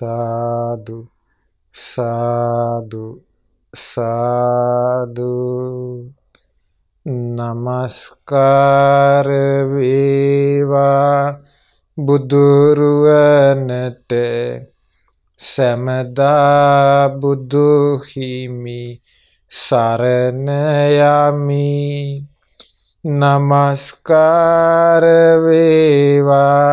Sadu, sadu, sadu. නමස්කාර වේවා බුදුරුවනට සමදා බුදු හිමි සරණ යමි නමස්කාර වේවා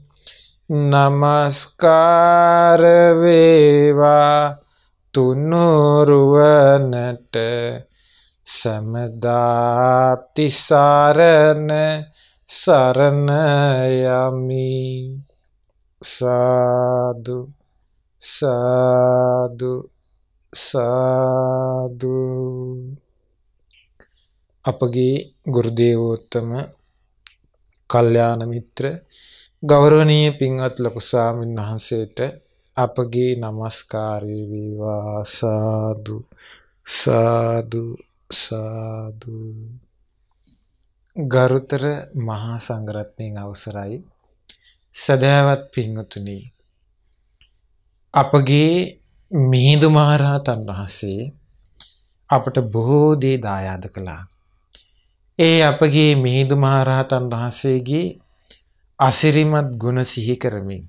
නමස්කාර වේවා තුනුරුවනට සමදාතිසරණ සරණ යමි සාදු සාදු සාදු අපගේ ගුරුදේවෝත්තම කල්යාණ මිත්‍ර ගෞරවනීය පින්වත් ලොකු ස්වාමීන් වහන්සේට අපගේ নমස්කාරය වේවා සාදු සාදු සාදු ගරුතර මහා සංඝරත්නයන් අවසරයි සදහවත් පින්වතුනි අපගේ මිහිඳු මහරහතන් වහන්සේ අපට බොහෝ දේ දායාද කළා. ඒ අපගේ මිහිඳු මහරහතන් වහන්සේගේ අසිරිමත් ගුණ සිහි කරමින්.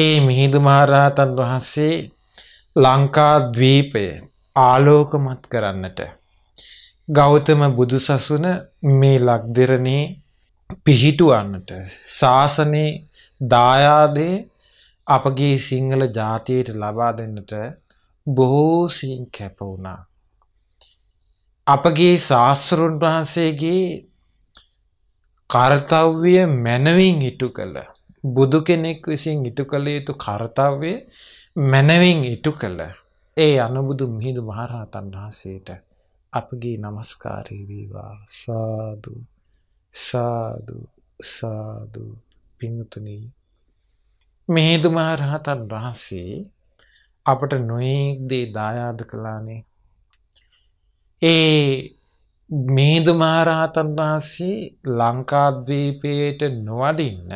ඒ මිහිඳු මහරහතන් වහන්සේ ලංකාද්වීපය ආලෝකමත් කරන්නට. ගෞතම බුදුසසුන මේ ලක්දෙරණේ පිහිටුවන්නට ශාසනයේ දායාදේ අපගේ සිංහල ජාතියට ලබා දෙන්නට බොහෝ සිං කැප වුණා. අපගේ ශාස්තෘන් වහන්සේගේ කර්තව්‍ය මැනවින් ඉටු කළ. බුදු කෙනෙක් විසින් ඉටු කළ යුතු කර්තව්‍ය මැනවින් ඉටු කළ. ඒ අනුබුදු මිහිදු මහරහතන් වහන්සේට අපගේ නමස්කාරීවීවා සාදු සාදු සාදු පිංතුනී. මෙහිදු මහරහතන් වහන්සේ අපට නොයෙක් දේ දායාද කලානේ. ඒ මේදු මහරහතන් වහන්සේ ලංකාද්වීපයට නොවඩින්න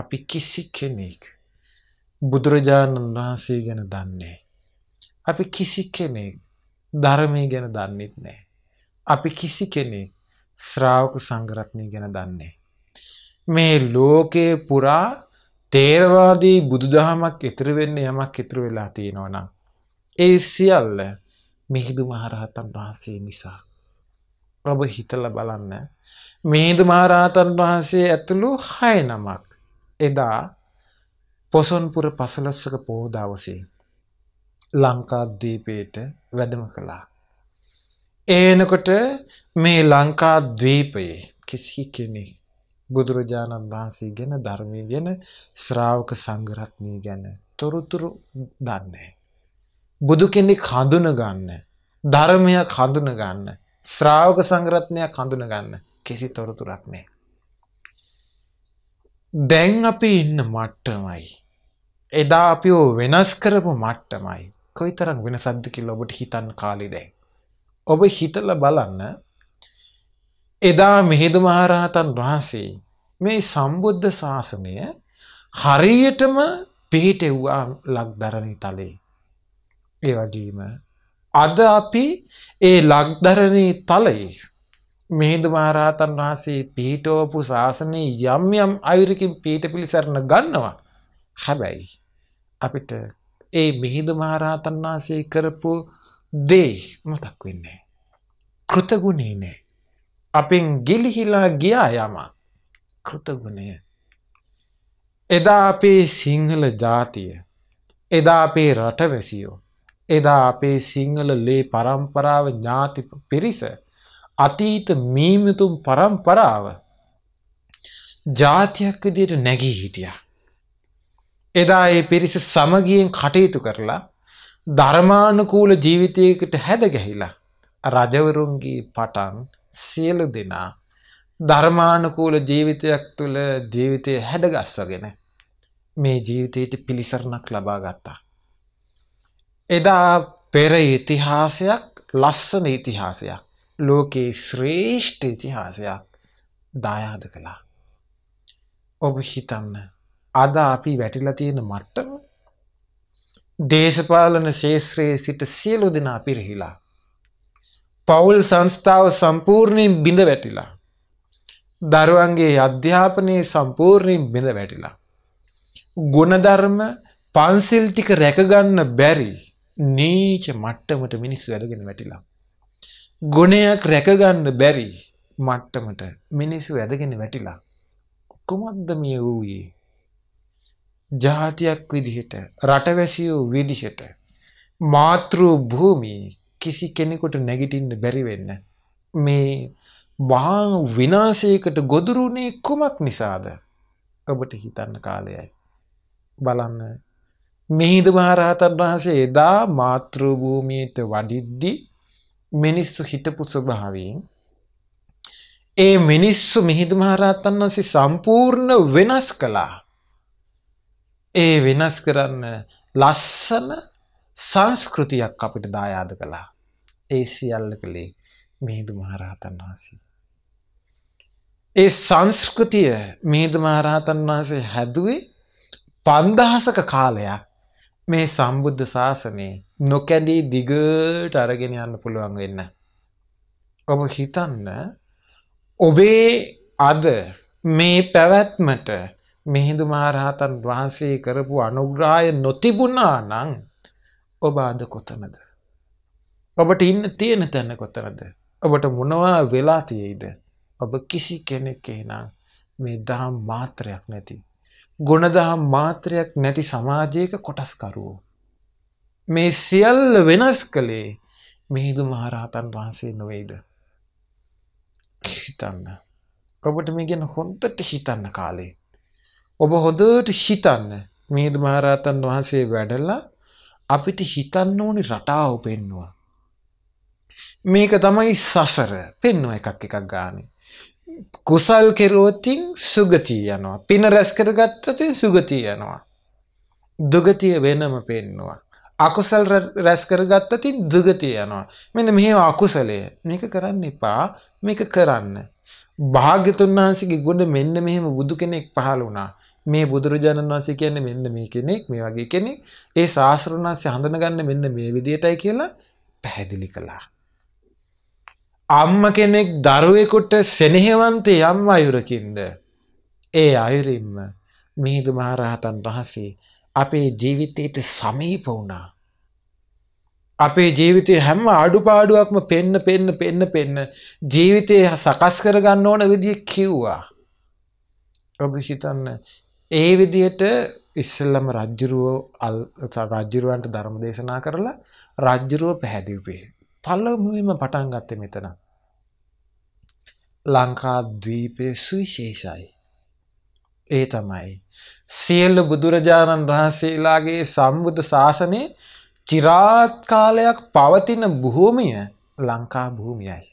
අපි කිසි කෙනෙක් බුදුරජාණන් වහන්සේ ගැන දන්නේ. අපි කිසි කෙනෙක් ධර්මය ගැන දන්නෙත් නෑ. අපි කිසි කෙනෙක් ශ්‍රාවක සංගරත්නය ගැන දන්නේ. මේ ලෝකයේ පුරා තේරවාදී බුදුදහමක් ඉතිරිවෙන්න යමක් ඉතුරු වෙලා තියෙනවනම්. ඒ සියල්ල මිහිදු මහරහතන් වහන්සේ නිසා. ඔබ හිතල බලන්න. මිහිදු මහරහතන් වහන්සේ ඇතුළු හය නමක් එදා පොසොන්පුර පසලොස්සක පෝදවසේ ලංකාද්වීපයට වැඩම කළා. ඒනකොට මේ ලංකාද්වීපයේ කිසි කෙනෙක් බුදුරජාණන් වහන්සේ ගැන ධර්මය ගැන ශ්‍රාවක සංගරත්නය ගැන තොරතුරු දන්නේ. බුදු කෙනෙක් හඳුන ගන්න ධර්මයක් හඳුන ගන්න ශ්‍රාවක සංග්‍රත්නයක් හඳුනගන්න කිසි තොරතුරක් නෑ. දැන් අපි ඉන්න මට්ටමයි. එදා අපි වෙනස් කරපු මට්ටමයි කොයි තරක් වෙන සද්දකිල් ඔබට හිතන් කාලි දැන්. ඔබ හිතල බලන්න එදා මෙහිදු මහරහතන් වහන්සේ මේ සම්බුද්ධ ශාසනය හරියටම පිහිටෙව්වා ලක් දරණ තලේ. ඒවගේම අද අපි ඒ ලක්දරණී තලයේ මිහිඳු මහරහතන් වහන්සේ පිහිටෝපු ශාසනයේ යම් යම් අයුරකින් පීට පිළිසරණ ගන්නවා. හැබැයි අපිට ඒ මිහිඳු මහරහතන් වහන්සේ කරපු දේ මතක් වෙන්නේ. කෘතගුණේ නෑ. අපෙන් ගිලිහිලා ගියා යම කෘතගුණය. එදා අපේ සිංහල ජාතිය එදා අපේ රටවැසියෝ එදා අපේ සිංහල ලේ පරම්පරාව ඥාති පිරිස අතීත මීමතුම් පරම්පරාව ජාතියක් විදියට නැගී හිටිය. එදා ඒ පිරිස සමගියෙන් කටයුතු කරලා ධර්මානුකූල ජීවිතයකට හැඩ ගැහිලා රජවරුන්ගේ පටන් සියලු දෙනා ධර්මානුකූල ජීවිතයක් තුළ ජීවිතය හැඩගස්වගෙන මේ ජීවිතයට පිළිසරණක් ලබා ගත්තා. එදා පෙර ඉතිහාසයක් ලස්සන ඉතිහාසයක් ලෝකයේ ශ්‍රේෂ්ඨ ඉතිහාසයක් දායාද කළා. ඔබ හිතන්න අද අපි වැටිලා තියෙන මට්ටම දේශපාලන ශේෂත්‍රයේ සිට සියලු දෙනා පිරිහිලා. පවුල් සංස්ථාව සම්පූර්ණයෙන් බිඳ වැටිලා. දරුවන්ගේ අධ්‍යාපනයේ සම්පූර්ණයෙන් බිඳ වැටිලා. ගුණධර්ම පන්සිල් ටික රැකගන්න බැරි නීච මට්ටමට මිනිස්සු ඇදගෙන වැටිලා. ගුණයක් රැකගන්න බැරි මට්ටමට මිනිස්සු ඇදගෙන වැටිලා. කුමක්ද මිය වූයේ. ජාතියක් විදිහට රටවැසියූ විදිහට මාතෘ භූමී කිසි කෙනෙකුට නැගිටින්න බැරි වෙන්න. මේ මහා විනාශයකට ගොදුරුනේ කුමක් නිසාද? ඔබට හිතන්න කාලයයි. බලන්න මිහිඳු මහරහතන් වහන්සේ එදා මාතෘභූමියට වඩිද්දි මිනිස්සු හිටපු ස්වභාවයෙන් ඒ මිනිස්සු මිහිඳු මහරහතන් වහන්සේ සම්පූර්ණ වෙනස් කළා. ඒ වෙනස් කරන්න ලස්සන සංස්කෘතියක් අපිට දායාද කළා. ඒ සියල්ල කළේ මිහිඳු මහරහතන් වහන්සේ. ඒ සංස්කෘතිය මිහිඳු මහරහතන් වහන්සේ හැදුවේ 5000ක කාලයක් මේ සම්බුද්ධ ශාසනයේ නොකැඩී දිගට අරගෙන යන්න පුළුවන් වෙන්න. ඔබ හිතන්න ඔබේ අද මේ පැවැත්මට මිහිඳු මහරහතන් වහන්සේ කරපු අනුග්‍රහය නොතිබුණා නම් ඔබ අද කොතනද? ඔබට ඉන්න තියෙන තැන කොතනද? ඔබට මොනවා වෙලා තියෙයිද? ඔබ කිසි කෙනෙක් එහෙනම් මේ දහම් මාත්‍රයක් නැති ගුණදහම් මාත්‍රයක් නැති සමාජයක කොටස්කරුවෝ. මේ සියල්ල වෙනස් කළේ මිහිදු මහරහතන් වහන්සේ නොවෙයිද. හිතන්න. ඔබට මේ ගැන හොන්තට හිතන්න කාලේ. ඔබ හොදට හිතන්න මිහිදු මහරහතන් වහන්සේ වැඩල්ලා අපිට හිතන්න ඕනි රටාව පෙන්නවා. මේක තමයි සසර පෙන්නුව එකක් එකක් ගානේ. කුසල් කෙරුවොතින් සුගතිය යනවා. පින රැස් කරගත්තතින් සුගතිය යනවා. දුගතිය වෙනම පෙන්නවා. අකුසල් රැස් කරගත්තතින් දුගතිය යනවා. මෙන්න මෙහෙම අකුසලය. මේක කරන්න එපා. මේක කරන්න. භාග්‍යතුන් වහන්සේගේ ගුණ මෙන්න මෙහෙම බුදු කෙනෙක් පහළ වුණා. මේ බුදුරජාණන් වහන්සේ කියන්නේ මෙන්න මේ කෙනෙක්, මේ වගේ කෙනෙක්. ඒ ශාස්ත්‍රඥාන්සේ හඳුනගන්න මෙන්න මේ විදියටයි කියලා පැහැදිලි කළා. අම්ම කෙනෙක් දරුවෙකුට සෙනෙහවන්තේ යම් අයුරකින්ද. ඒ අයුරින්ම මිහිදු මහරහතන් වහන්සේ අපේ ජීවිතයට සමීප වුණා. අපේ ජීවිතය හැම අඩුපාඩුවක්ම පෙන්න පෙන්න පෙන්න පෙන්න ජීවිතය සකස් කරගන්න ඕන විදිිය කිව්වා. ඔබ හිතන්න ඒ විදියට ඉස්සල්ලම රජ්ජුරුවෝ රජ්ජුරුවන්ට ධර්ම දේශනා කරලා රජ්ජුරුව පැහැදිවේ. පළමුවෙම පටන් ගත්තේ මෙතන. ලංකාද්වීපයේ සුවිශේෂයි. ඒ තමයි සියලු බුදුරජාණන් වහන්සේලාගේ සම්බුද්ධ ශාසනය චිරාත් කාලයක් පවතින භූමිය ලංකා භූමියයි.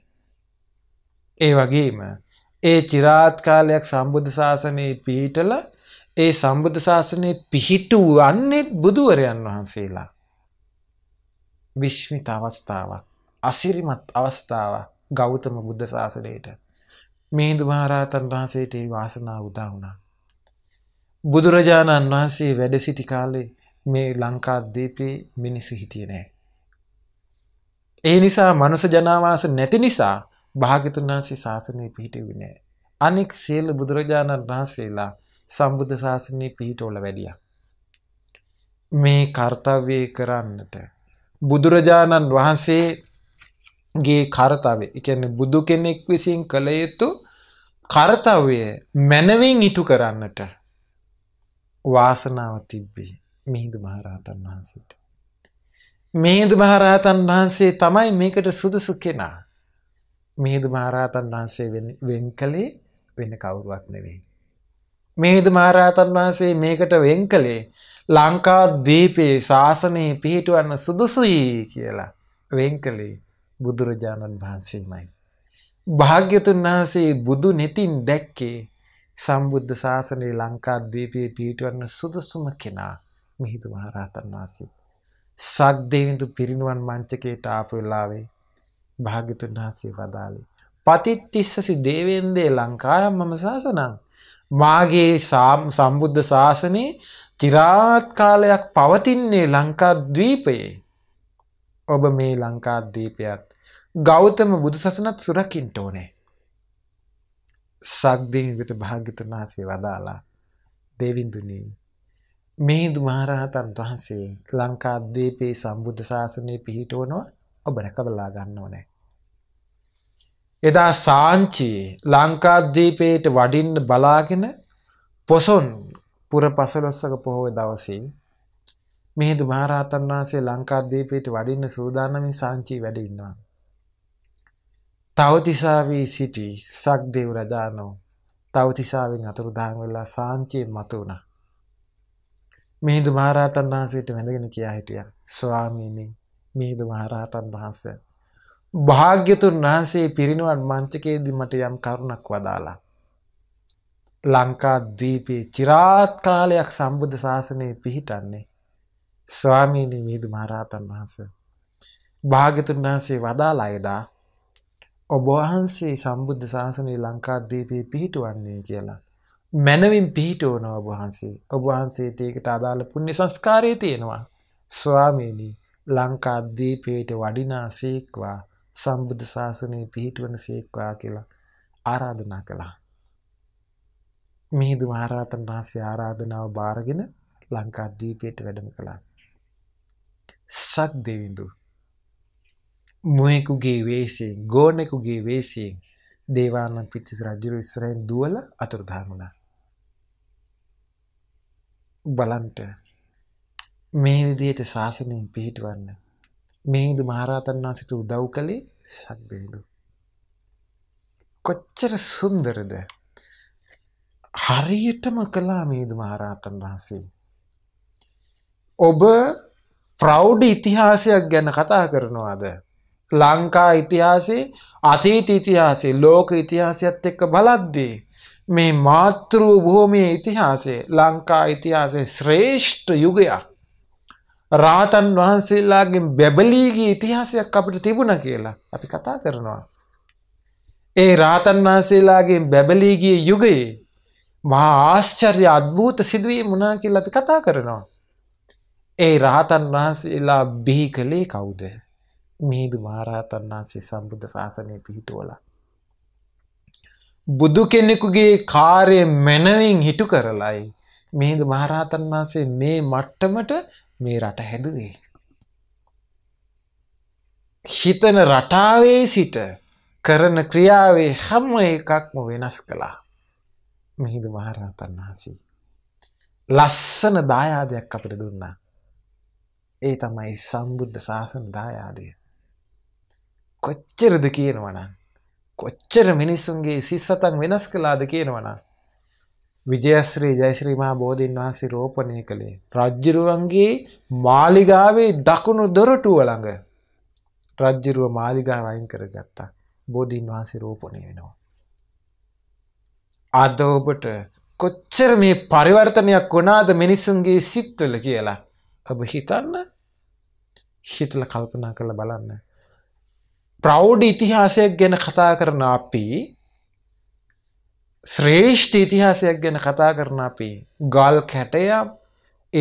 ඒ වගේම ඒ චිරාත් කාලයක් සම්බුද්ධ ශාසනයේ පිහිටල ඒ සම්බුද්ධ ශාසනයේ පිහිටු වන්නේත් බුදුවරයන් වහන්සේලා. විශ්මිත අවස්ථාවක්. අසිරිමත් අවස්ථාව ගෞතම බුද්ධ ශාසනයට මිහිඳු මහරහතන් වහන්සේට ඒ වාසනාව උදා වුණා. බුදුරජාණන් වහන්සේ වැඩ සිටි කාලේ මේ ලංකාද්වීපේ මිනිස්සු හිටියේ නැහැ. ඒ නිසා මනුෂ ජනාවාස නැති නිසා භාග්‍යතුන් වහන්සේ ශාසනය පිහිටුවේ නැහැ. අනෙක් සියලු බුදුරජාණන් වහන්සේලා සම්බුද්ධ ශාසනය පිහිටවල වැඩියා. මේ කාර්යය කරන්නට බුදුරජාණන් වහන්සේ ගේ කරතාවේ එකන්නේ බුදු කෙනෙක් විසින් කළ යුතු කරතව්ය මැනවින් ඉටු කරන්නට වාසනාව තිබ්බේ මිහිදු මහරහතන් වහන්සේට. මිහිදු මහරහතන් වහන්සේ තමයි මේකට සුදුසු කෙනා. මිහිදු මහරහතන් වහන්සේ වෙන් කළේ වෙන කවුරුවත් නෙවෙයි. මිහිදු මහරහතන් වහන්සේ මේකට වෙන් කළේ ලංකා දීපයේ ශාසනයේ පිහිටුවන්න සුදුසුයි කියලා වෙන් කළේ බුදුරජාණන් වහන්සේමයි. භාග්‍යතුන් වහන්සේ බුදු නෙතින් දැක්කේ සම්බුද්ධ ශාසනය ලංකාද්වීපයේ පිහිටවන්න සුදුසුම කෙනා මිහිඳු මහරහතන් වහන්සේ. සක්දේවිඳු පිරිනුවන් මංචකයට ආපු වෙලාවේ භාග්‍යතුන් වහන්සේ වදාළේ පතිත්තිස්සසි දේවේන්දේ ලංකායම් මම ශාසනං මාගේ සම්බුද්ධ ශාසනයේ චිරාත් කාලයක් පවතින්නේ ලංකාද්වීපයේ ඔබ මේ ලංකාද්වීපයත් ගෞතම බුදුසසුනත් සුරකින්න ඕනේ. සක්දීවිත භාග්‍යතුන් වහන්සේ වදාලා දේවින්දුනි මිහිඳු මහරහතන් වහන්සේ ලංකාද්වීපයේ සම්බුද්ධ ශාසනය පිහිටවනවා ඔබ රැකවලා ගන්න ඕනේ. එදා සාංචි ලංකාද්වීපයට වඩින්න බලාගෙන පොසොන් පුර පසළොස්වක පොහොය දවසේ මිහිඳු මහරහතන් වහන්සේ ලංකාද්වීපයට වඩින්න සූදානමින් සාංචි වැඩ ඉන්නවා. තවතිසාවී සිටි සක්දෙව් රජාණෝ තවතිසාවෙන් අතුරුදහන් වෙලා සාංචියෙන් මතු වුණා. මිහිඳු මහරහතන් වහන්සේට වැඳගෙන කියා හිටියා. ස්වාමීනි මිහිඳු මහරහතන් වහන්සේ භාග්‍යතුන් වහන්සේ පිරිනුවන් මංචකයේදී මට යම් කරුණක් වදාලා. ලංකා ද්වීපයේ চিරාත් කාලයක් සම්බුද්ධ ශාසනය පිහිටන්නේ ස්වාමීනි මිහිඳු මහරහතන් වහන්සේ. භාග්‍යතුන් වහන්සේ වදාලා එදා ඔබ වහන්සේ සම්බුද්ධ ශාසනය ලංකාද්වීපයේ පිහිටවන්නේ කියලා. මනවින් පිහිටවන ඔබ වහන්සේ. ඔබ වහන්සේට ඒකට අදාළ පුණ්‍ය සංස්කාරය තියෙනවා. ස්වාමීනි ලංකාද්වීපයට වඩිනාසේක්වා සම්බුද්ධ ශාසනය පිහිටවන සේක්වා කියලා ආරාධනා කළා. මිහිඳු මහරහතන් වහන්සේ ආරාධනාව බාරගෙන ලංකාද්වීපයට වැඩම කළා. සක් දෙවිඳු මුවෙකුගේ වේශයෙන් ගෝනෙකුගේ වේශයෙන් දේවානන් පිතිස් රජුරු ඉස්සරහින් දුවල අතුරුදහන් වුණා. බලන්ට මේ විදියට ශාසනයෙන් පිහිටවන්න මේහිදු මහරහතන් වහන්සේට උදව් කළේ සත්බිරිඳු. කොච්චර සුන්දරද හරියටම කළා මේහිදු මහරහතන් වහන්සේ. ඔබ ප්‍රෞඩ් ඉතිහාසයක් ගැන කතා කරනවාද ලංකා ඉතිහාසයේ අතීත ඉතිහාසයේ ලෝක ඉතිහාසයත් එක්ක බලද්දී මේ මාතෘ භූමියේ ඉතිහාසය ලංකා ඉතිහාසයේ ශ්‍රේෂ්ඨ යුගයක් රාතන් වහන්සේලාගෙන් බැබලීගේ ඉතිහාසයක් අපිට තිබුණ කියලා අපි කතා කරනවා. ඒ රාතන් වහන්සේලාගේ බැබලීගේ යුගයේ මහා ආශ්චර්ය අද්භූත සිදුවීම් වුණා කියලා අපි කතා කරනවා. ඒ රහතන් වහන්සේලා බිහි කළේ කවුද? මිහිදු මහරහතන් වහන්සේ සම්බුද්ධ ශාසනය පිහිටුවල. බුදු කෙනෙකුගේ කාරය මැනවෙන් හිටු කරලයි මිහිදු මහරහතන් වහන්සේ මේ මට්ටමට මේ රට හැදුවේ. හිතන රටාවේ සිට කරන ක්‍රියාවේ හැම එකක්ම වෙනස් කළා මිහිදු මහරහතන් වහන්සේ. ලස්සන දායාදයක් අපට දුන්නා. ඒ තමයි සම්බුද්ධ ශාසන දායාදය. කොච්චරද කියනවනම් කොච්චර මිනිස්සුන්ගේ සිස්සතන් වෙනස් කළාද කියනවනම් විජයශ්‍රී ජයශ්‍රී මහා බෝධීන් වහන්සේ රෝපණය කළේ රජ්ජුරුවන්ගේ මාලිගාවේ දකුණු දොරටුව ළඟ රජ්ජුරුව මාලිගාව අයින් කරගත්තා බෝධීන් වහන්සේ රෝපණය වෙනවා අද ඔබට කොච්චර මේ පරිවර්තනයක් වුණාද මිනිසුන්ගේ සිත්වල කියලා ඔබ හිතන්න හිතලා කල්පනා කරලා බලන්න ප්‍රෞඩ් ඉතිහාසයක් ගැන කතා කරන අපි ශ්‍රේෂ්ඨ ඉතිහාසයක් ගැන කතා කරන අපි ගල් කැටයක්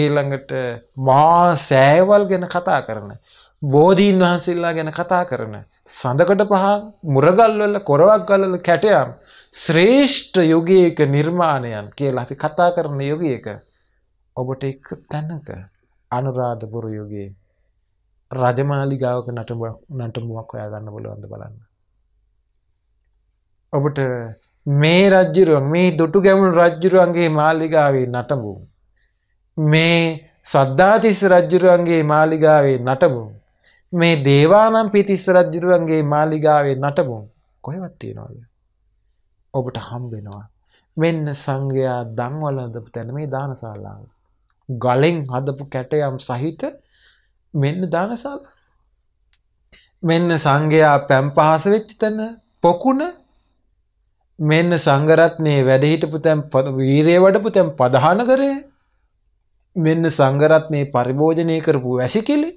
ඒළඟට මහා සෑවල් ගැන කතා කරන බෝධීන් වහන්සේල්ලා ගැන කතා කරන සඳකට පහ මුරගල්වල කොරවක් ගලල කැටයම් ශ්‍රේෂ්ඨ යුගයක නිර්මාණයන් කියලා අපි කතා කරන යුගයක ඔබට එක් තැනක අනුරාධපුරු යුගයේ රජමාලිගාවක නටඹ නටඹුවක් ඔයා ගන්න බලවන්ද බලන්න. ඔබට මේ රජ්ජුරුව මේ දොටු ගැමුණු රජ්ජුරුවන්ගේ මාලිගාවේ නටඹු. මේ සද්ධාතිස් රජ්ජුරුවන්ගේ මාලිගාවේ නටබු. මේ දේවානම් පිතිස් රජ්ජුරුවන්ගේ මාලිගාවේ නටබු කොහෙවත් තියෙනවාද. ඔබට හම්බෙනවා. මෙන්න සංඝයා දංවලදපු තැන මේ දානසාල්ලාව. ගලෙන් හදපු කැටයම් සහිත මෙන්න දානසාල. මෙන්න සංඝයා පැම් පහස වෙච්ච තැන පොකුණ මෙන්න සංගරත්නයේ වැඩ හිටපු තැන් වීරය වඩපු තැන් පදහන කරේ මෙන්න සංගරත්නයේ පරිභෝජනය කරපු වැසිකිලි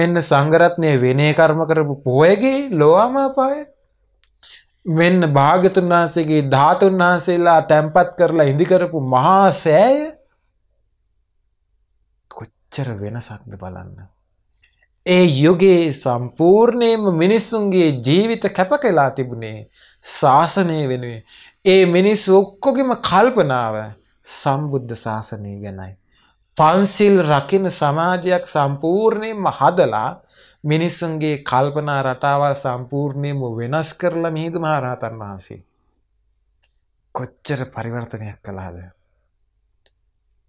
මෙන්න සංගරත්නය වෙනේ කර්ම කරපු පොයගේ ලෝවාමාපාය මෙන්න භාගතුන් වහන්සේගේ ධාතුන් වහන්සේලා තැන්පත් කරලා ඉදිකරපු මහා සෑය කොච්චර වෙනසක්ද බලන්න. ඒ යුගයේ සම්පූර්ණයෙන්ම මිනිස්සුන්ගේ ජීවිත කැප කළා තිබුණේ ශාසනය වෙනුවේ. ඒ මිනිස්සු ඔක්කොගෙම කල්පනාව සම්බුද්ධ ශාසනය ගැනයි. පන්සිල් රකින සමාජයක් සම්පූර්ණයෙන්ම හදලා මිනිස්සුන්ගේ කල්පනා රටාවල් සම්පූර්ණයෙන්ම වෙනස් කරලා මිහිඳු මහරහතන් වහන්සේ. කොච්චර පරිවර්තනයක් කළාද?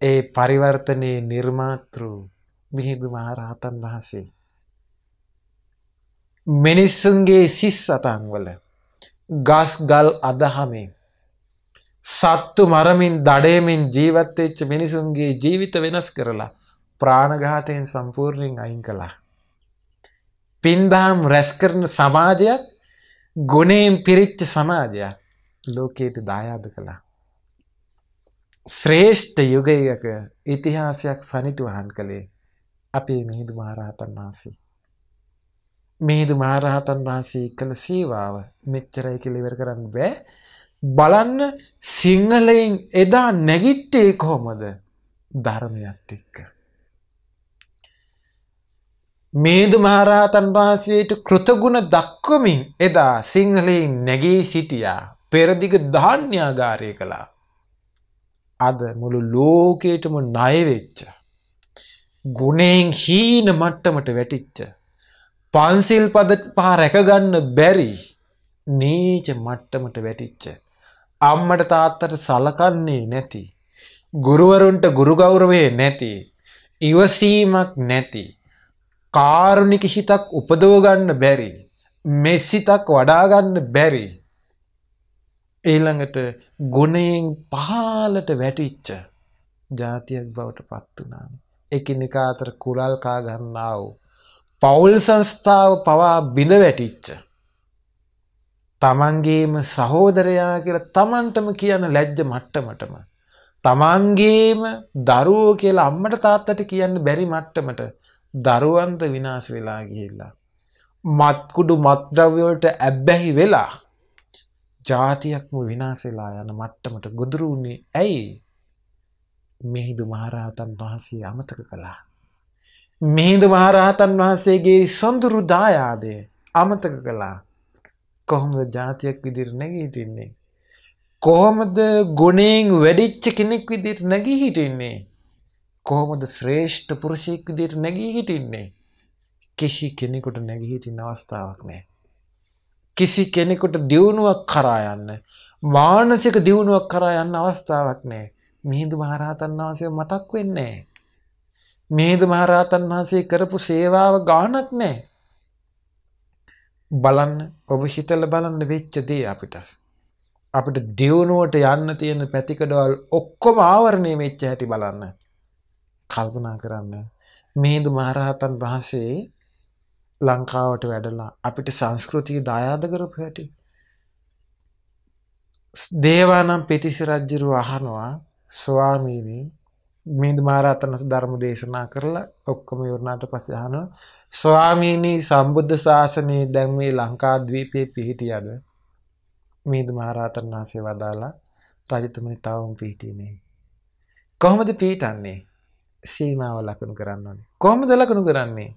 ඒ පරිවර්තනයේ නිර්මාතෘ මිහිඳු මහරහතන් වහන්සේ. මිනිස්සුන්ගේ සිස් සතන්වල ගස් ගල් අදහමින් සත්තු මරමින් දඩයමින් ජීවත්වෙච්ච මිනිසුන්ගේ ජීවිත වෙනස් කරලා ප්‍රාණඝාතයෙන් සම්පූර්ණයෙන් අයින් කළා. පින්දහම් රැස් කරන සමාජයක් ගුණයෙන් පිරිච්ච සමාජයක් ලෝකයට දායාද කළා. ශ්‍රේෂ්ඨ යුගයක ඉතිහාසයක් සනිටුවහන් කළේ අපේ මිහිදු මහරහතන් වහන්සේ. මිහිදු මහරහතන් වහන්සේ කළ සේවාව මෙච්චරයි කියලා ඉවර කරන්න බෑ. බලන්න සිංහලයෙන් එදා නැගිට්ටේ කොහොමද ධර්මයත් එක්ක. මේදු මහරහතන් වහන්සේට කෘතගුණ දක්වමින් එදා සිංහලයෙන් නැගී සිටියා පෙරදිග ධාන්‍යාගාරය කළා. අද මුළු ලෝකේටම ණය වෙච්ච ගුණෙන් හීන මට්ටමට වැටිච්ච පන්සිල් පද පහ රැකගන්න බැරි නීච මට්ටමට වැටිච්ච අම්මට තාත්තට සලකන්නේ නැති ගුරුවරුන්ට ගුරු ගෞරවයේ නැති ඉවසීමක් නැති කාරුණික හිතක් උපදව ගන්න බැරි මෙසිතක් වඩා ගන්න බැරි ඊළඟට ගුණයෙන් පහලට වැටිච්ච ජාතියක් බවට පත් වුණානේ. එකිනෙකා අතර කුරල් කා ගන්නා වූ පවුල් සංස්ථාව පවා බිඳ වැටිච්ච. තමන්ගේම සහෝදරයා කියලා තමන්ටම කියන ලැජ්ජ මට්ටමටම තමන්ගේම දරුවෝ කියලා අම්මට තාත්තට කියන්න බැරි මට්ටමට දරුවන්ට විනාශ වෙලා ගිහිල්ලා. මත්කුඩු මත්ද්‍රව්‍යවලට ඇබ්බැහි වෙලා ජාතියක්ම විනාසෙලා යන මට්ටමට ගොදුරුුණේ ඇයි මෙහිදු මහරහතන් වහන්සේ අමතක කළා. මෙහිදු මහරහතන් වහන්සේගේ සොඳුරු දායාදය අමතක කළා කොහොමද ජාතියක් විදිර නැගීටින්නේ. කොහොමද ගොනෙන් වැඩිච්ච කෙනෙක් විදිර නැගී හිටින්නේ. කොහොමද ශ්‍රේෂ්ඨ පුරුෂයෙක් විදිර නැගී හිටින්නේ. කිසි කෙනෙකුට නැගිහිටින් අවස්ථාවක් නෑ. කිසි කෙනෙකුට දියුණුවක් කරා යන්න මානසික දියුණුවක් කරා යන්න අවස්ථාවක් නැහැ. මිහිඳු මහරහතන් වහන්සේ මතක් වෙන්නේ නැහැ. මිහිඳු මහරහතන් වහන්සේ කරපු සේවාව ගාණක් නැහැ. බලන්න ඔබ හිතලා බලන්න වෙච්ච දේ අපිට අපිට දියුණුවට යන්න තියෙන පැතිකඩවල් ඔක්කොම ආවරණය වෙච්ච හැටි බලන්න කල්පනා කරන්න මිහිඳු මහරහතන් වහන්සේ ලංකාවට වැඩලා අපිට සංස්කෘතිය දායාද කරපු හැටි. දේවානම් පිටිස රජ්ජිරු අහනවා ස්වාමීනී මිද මාරාතනස ධර්ම දේශනා කරලා ඔක්කොම ඉවරණාට පස්සේ අහනවා ස්වාමීනී සම්බුද්ධ ශාසනයේ දැන් මේ ලංකාද්වීපයේ පිහිටියද මිද මාරාතන වහන්සේ වදාලා රජතුමනි තවම පිහිටියේ කොහොමද පිහිටන්නේ සීමාව ලකුණු කරන්න ඕනේ කොහොමද ලකුණු කරන්නේ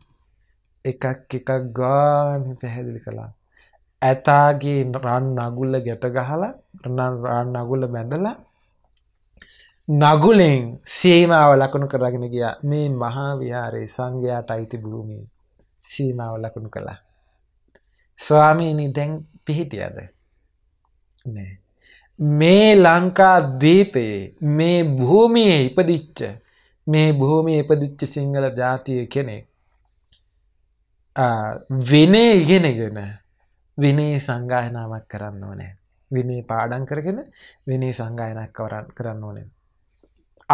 එකක් එකක් ගාන පැහැදිලි කළා. ඇතාගේ රන් නගුල්ල ගැට ගහලා රන් නගුල්ල බැඳලා නගුලෙන් සීමාව ලකුණු කරගෙන ගියා මේ මහා විහාරේ සංඝයාට අයිති භූමිය සීමාව ලකුණු කළා. ස්වාමීනි දැන් පිහිටියද? නෑ. මේ ලංකා දීපයේ මේ භූමියේ ඉපදිච්ච මේ භූමියේ ඉපදිච්ච සිංහල ජාතිය කෙනෙක් වෙනේ ඉගෙනගෙන විනේ සංගායනාවක් කරන්න ඕනෑ විනේ පාඩන් කරගෙන විනේ සංගායනක් කවරන් කරන්න ඕනේ.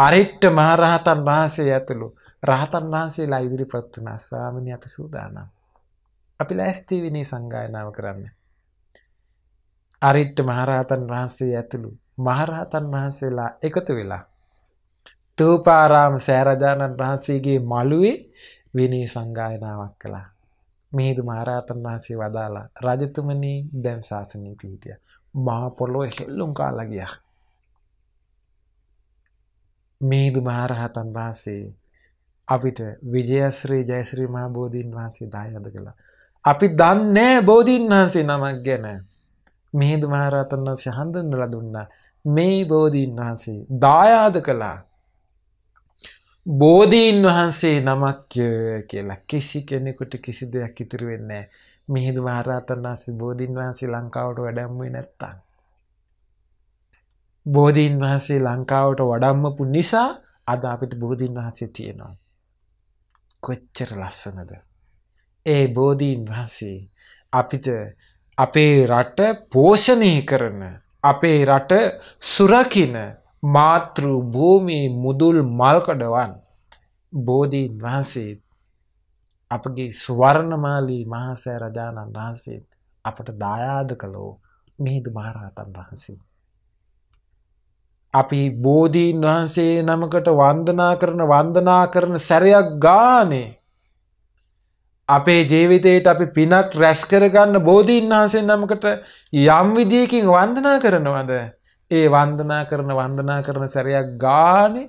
අරිට්ට මහරහතන් වහන්සේ ඇතුළු රහතන් වහන්සේලා ඉදිරි පත්වනා ස්වාමිනි අපි සූදානම්. අපි ලැස්ති විනේ සංගායනාව කරන්න. අරිට්ට මහරහතන් වහන්සේ ඇතුළු මහරහතන් වහන්සේලා එකතු වෙලා. තූපාරාම සෑරජාණන් වහන්සේගේ මළුවේ විනේ සංගායනාවක් කලා. මිහිඳු මහරහතන් වහන්සේ වදාලා රජතුමනි දැන් ශාසනය පිහිටියා. මහා පොළොවේ හෙල්ලුම් කාලා ගියා. මිහිඳු මහරහතන් වහන්සේ අපිට විජයශ්‍රී ජයශ්‍රී මහා බෝධීන් වහන්සේ දායද කළා. අපි දන්නේ බෝධීන් වහන්සේ නමක් ගැන. මිහිඳු මහරහතන් වහන්සේ හඳුන්වලා දුන්නා. මේ බෝධීන් වහන්සේ දායාද කළා. බෝධීන් වහන්සේ නමක් කියලා කිසි කෙනෙකුට කිසි දෙයක් ඉතිරි වෙන්නේ මිහිඳු මහරහතන් වහන්සේ බෝධීන් වහන්සේ ලංකාවට වැඩම්ුවේ නැත්තම්. බෝධීන් වහන්සේ ලංකාවට වඩම්මපු නිසා අද අපිට බෝධීන් වහන්සේ තියෙනවා. කොච්චර ලස්සනද. ඒ බෝධීන් වහන්සේ අපිට අපේ රට පෝෂණය කරන අපේ රට සුරකින මාතෘ භූමී මුදුල් මල්කඩවන් බෝධීන් වහන්සේත් අපගේ ස්වර්ණමාලී මහසෑ රජාණන් වහන්සේත් අපට දායාද කළෝ මිහිදු මහරහතන් වහන්සේ. අපි බෝධීන් වහන්සේ නමකට වන්දනා කරන වන්දනා කරන සැරයක් ගානේ අපේ ජීවිතයට අපි පිනක් රැස් කරගන්න බෝධීන් වහන්සේ නමකට යම් විදියකින් වන්දනා කරනවද ඒ වන්දනා කරන වන්දනා කරන සැරයක් ගානේ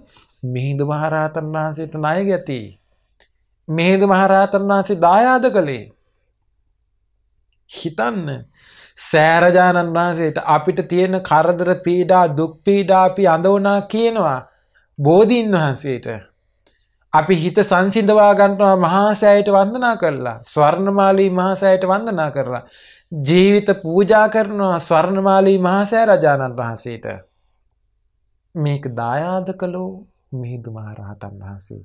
මිහිඳ මහරහතන් වහන්සේට ණය ගැති. මිහිඳ මහරහතන් වහන්සේ දායාද කළේ. හිතන්න සෑරජානන් වහන්සේට අපිට තියෙන කරදර පීඩා දුක් පීඩා අපි අඳවනා කියනවා බෝධීන් වහන්සේට. අපි හිත සංසිඳවා ගන්නවා මහා සෑයට වන්දනා කරලා ස්වර්ණමාලී මහා සෑයට වන්දනා කරලා ජීවිත පූජා කරනවා ස්වර්ණමාලී මහසෑ රජාණන් වහන්සේට. මේක දායාද කළෝ මිහිඳු මහරහතන් වහන්සේ.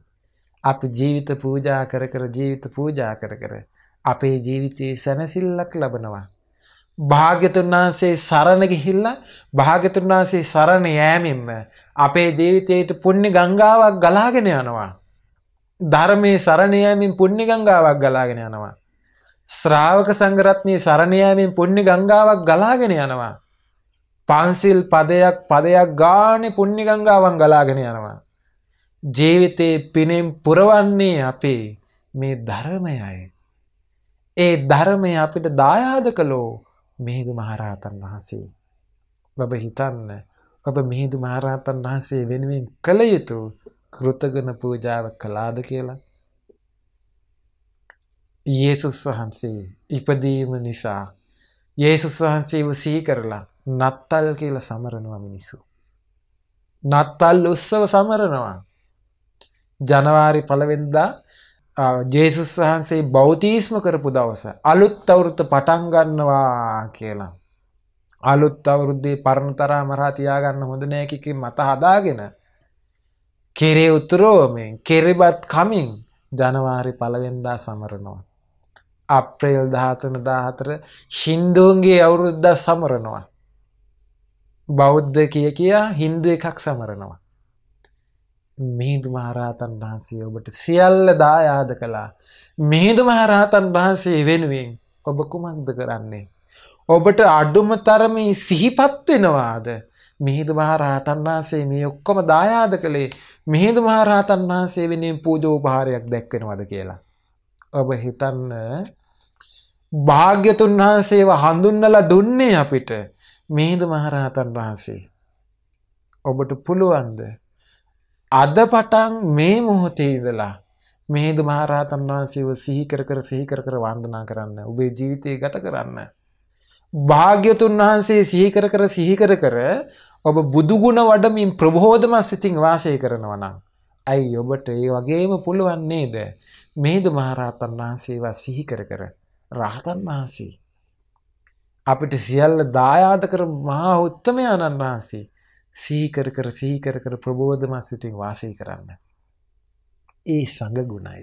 අපි ජීවිත පූජා කර කර ජීවිත පූජා කර කර අපේ ජීවිතයේ සැනසිල්ලක් ලබනවා. භාග්‍යතුන් වහන්සේ සරණ ගිහිල්ලා භාග්‍යතුන් වහන්සේ සරණ යෑමෙන්ම අපේ ජීවිතයට පුණ්‍ය ගංගාවක් ගලාගෙන යනවා. ධර්මයේ සරණ යෑමෙන් පුණ්‍ය ගංගාවක් ගලාගෙන යනවා. ශ්‍රාවක සංගරත්නී සරණයෑමෙන් පුුණ්ණි ගංගාවක් ගලාගෙන යනවා. පන්සිල් පදයක් පදයක් ගානෙ පුුණ්ණි ගංගාවන් ගලාගෙන යනවා. ජීවිතයේ පිනෙම් පුරවන්නේ අපේ මේ ධර්මයයි. ඒ ධර්මය අපිට දායාද කළෝ මෙහිදු මහරහතන් වහන්සේ. ඔබ හිතන්න ඔබ මෙහිදු මහරහතන් වහන්සේ වෙනුවෙන් කළ යුතු කෘතගන පූජාව කලාද කියලා. යේසුස් වහන්සේ ඉපදීම නිසා යේසුස් වහන්සේව සිහි කරලා නත්තල් කියලා සමරනවා මිනිස්සු. නත්තල් උත්සව සමරනවා. ජනවාරි පළවෙනිදා ජේසුස් වහන්සේ බෞතිස්ම කරපු දවස අලුත් අවුරුද්ද පටන් ගන්නවා කියලා. අලුත් අවුරුද්දේ පරණ තරම හරහා තියාගන්න හොඳ නෑ කිකේ මත හදාගෙන කෙරේ උතුරෝමෙන් කෙරෙබත් කමින් ජනවාරි පළවෙනිදා සමරනවා. අප්‍රේල් ධාතන දාහතර ශින්දුවන්ගේ අවුරුද්ද සමරනවා. බෞද්ධ කිය කියා හින්දු එකක් සමරනවා. මිහිදු මහරහතන් වහන්සේ ඔබට සියල්ල දායාද කළා. මිහිදු මහරහතන් වහන්සේ වෙනුවෙන් ඔබ කුමක්ද කරන්නේ. ඔබට අඩුම තරමේ සිහිපත් වෙනවාද. මිහිදු මහරහතන් වහන්සේ මේ ඔක්කොම දායාද කළේ මිහිදු මහරහතන් වහන්සේ වෙනින් පූජෝපහාරයක් දැක්වෙනවද කියලා. ඔබ හිතන්න භාග්‍යතුන් වහන්සේව හඳුන්වලා දුන්නේ අපිට මිහිඳු මහරහතන් වහන්සේ. ඔබට පුළුවන්ද අද පටන් මේ මොහොතේ ඉඳලා මිහිඳු මහරහතන් වහන්සේව සිහි කර කර සිහි කර කර වන්දනා කරන්න ඔබේ ජීවිතය ගත කරන්න. භාග්‍යතුන් වහන්සේ සිහි කර කර සිහි කර කර ඔබ බුදුගුණ වඩමින් ප්‍රබෝධමත් සිතින් වාසය කරනවා නම් ඇයි ඔබට ඒ වගේම පුළුවන් නේද මිහිඳු මහරහතන් වහන්සේව සිහි කර කර රහතන් වහන්සේ. අපිට සියල්ල දායාද කර මහා උත්තමයාණන් වහන්සේ සීකර කර සීකර කර ප්‍රබෝධමත් සිතින් වාසය කරන්න. ඒ සංඝ ගුණයි.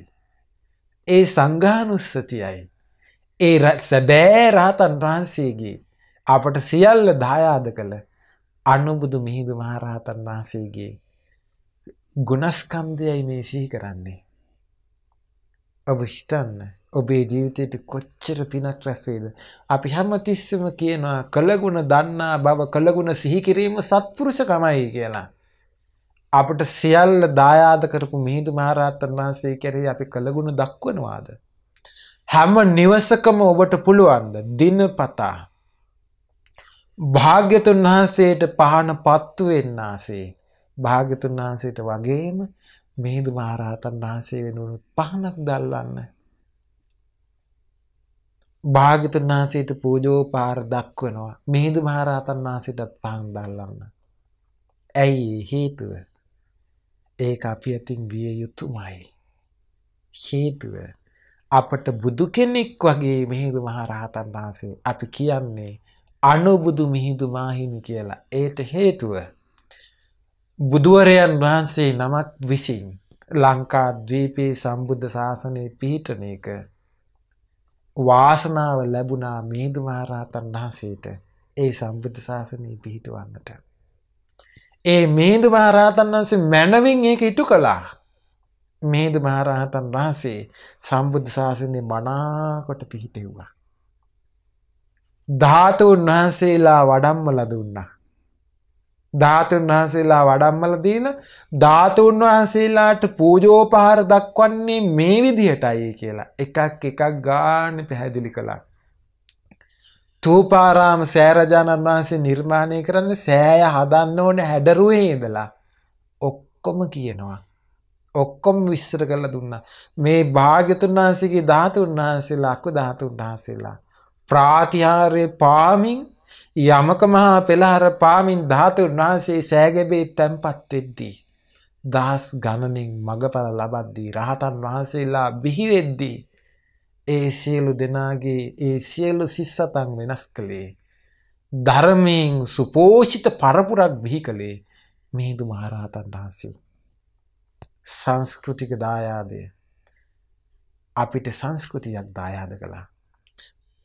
ඒ සංඝානුස්සතියයි. ඒ සැබෑ රහතන් වහන්සේගේ අපට සියල්ල දායාද කළ අනුබුදු මිහිඳු මහරහතන් වහන්සේගේ ගුණස්කන්ධයයි මේ සිහි කරන්නේ. ඔබ හිතන්න ඔබේ ජීවිතයට කොච්චර පිනක් රැස් වේද අපි හැමතිස්සෙම කියනවා කළගුණ දන්නා බව කළගුණ සිහි කිරීම සත්පුරුෂකමයි කියලා අපට සියල්ල දායාද කරපු මිහිඳු මහරහතන් වහන්සේ කෙරෙහි අපි කළගුණ දක්වනවාද හැම නිවසකම ඔබට පුළුවන්ද දිනපතා භාග්‍යතුන් වහන්සේට පහන පත්තු වෙන්න ආසේ භාග්‍යතුන් වහන්සේට වගේම මිහිඳු මහරහතන් වහන්සේ වෙනුණු පහනක් දැල්වන්න භාගිතුන් වහන්සේට පූජෝපහාර දක්වනවා මිහිඳු මහරහතන් වහන්සේටත් පහන් දල්ලන්න. ඇයි හේතුව? ඒක අපි අතින් විය යුතුමයි. හේතුව අපට බුදු කෙනෙක් වගේ මිහිඳු මහරහතන් වහන්සේ අපි කියන්නේ අනුබුදු මිහිඳු මාහිමි කියලා. ඒට හේතුව බුදුවරයන් වහන්සේ නමක් විසින් ලංකා ද්වීපයේ සම්බුද්ධ ශාසනය පිහිටන එක වාසනාව ලැබුණා මේදුමාරාතන් වහන්සේට ඒ සම්බුද්ධ ශාසනය පිහිටවන්නට. ඒ මේදු මහරහතන් වහන්සේ මැනවින් ඒක ඉටු කළා. මේදු මහරහතන් වහන්සේ සම්බුද්ධ ශාසනය මනාකොට පිහිටෙව්වා. ධාතුන් වහන්සේලා වඩම්ම ලදුන්නා. ධාතුන් වහන්සේලා වඩම්මල දීලා ධාතුන් වහන්සේලාට පූජෝපහාර දක්වන්නේ මේ විදිහටයි කියලා එකක් එකක් ගාන පැහැදිලි කළා. තූපාරාම සෑරජාණන් වහන්සේ නිර්මාණය කරන්න සෑය හදන්න ඕන හැඩරුවේ ඉඳලා ඔක්කොම කියනවා. ඔක්කොම විස්තර කරලා දුන්නා. මේ භාග්‍යතුන් වහන්සේගේ ධාතුන් වහන්සේලා අකු ධාතුන් වහන්සේලා ප්‍රාතිහාර්ය පාමින් යමක මහා පෙළහර පාමින් ධාතුන් වහන්සේ සෑගැබේ තැන්පත් වෙද්දී. දහස් ගණනින් මඟඵල ලබද්දී රහතන් වහන්සේලා බිහිවෙද්දී. ඒ සියලු දෙනාගේ ඒ සියලු සිස්සතන් වෙනස් කළේ. ධර්මයෙන් සුපෝෂිත පරපුරක් බිහි කළේ මිහිදු මහරහතන් වහන්සේ. සංස්කෘතික දායාදය අපිට සංස්කෘතියක් දායාද කළා.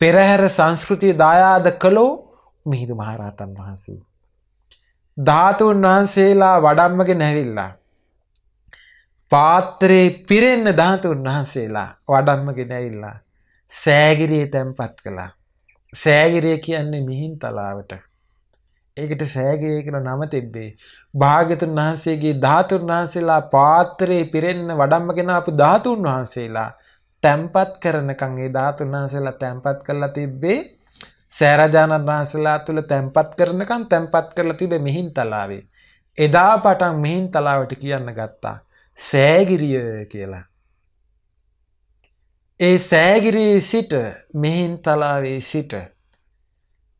පෙරහැර සංස්කෘතිය දායාද කළෝ මිහිඳු මහරහතන් වහන්සේ. ධාතුන් වහන්සේලා වඩම්මගෙන ඇවිල්ලා. පාත්‍රේ පිරෙන්න ධාතුන් වහන්සේලා වඩම්මගෙන ඇවිල්ලා සෑගිරියේ තැන්පත් කළා. සෑගිරිය කියන්නේ මිහින් තලාවට. ඒකට සෑගිරිය කියන නම තිබ්බේ භාග්‍යතුන් වහන්සේගේ ධාතුන් වහන්සේලා පාත්‍රේ පිරෙන්න වඩම්මගෙන ආපු ධාතුන් වහන්සේලා තැම්පත් කරනකං ඒ ධාතුන් වහන්සේලා තැම්පත් කරලා තිබ්බේ සෑරජාණන් වහන්සලා තුළ තැන්පත් කරනකම් තැන්පත් කරලා තිබ මෙහින් තලාවේ. එදා පටන් මෙහින් තලාවට කියන්න ගත්තා. සෑගිරිය කියලා. ඒ සෑගිරී සිට මෙහින් තලාවේ සිට.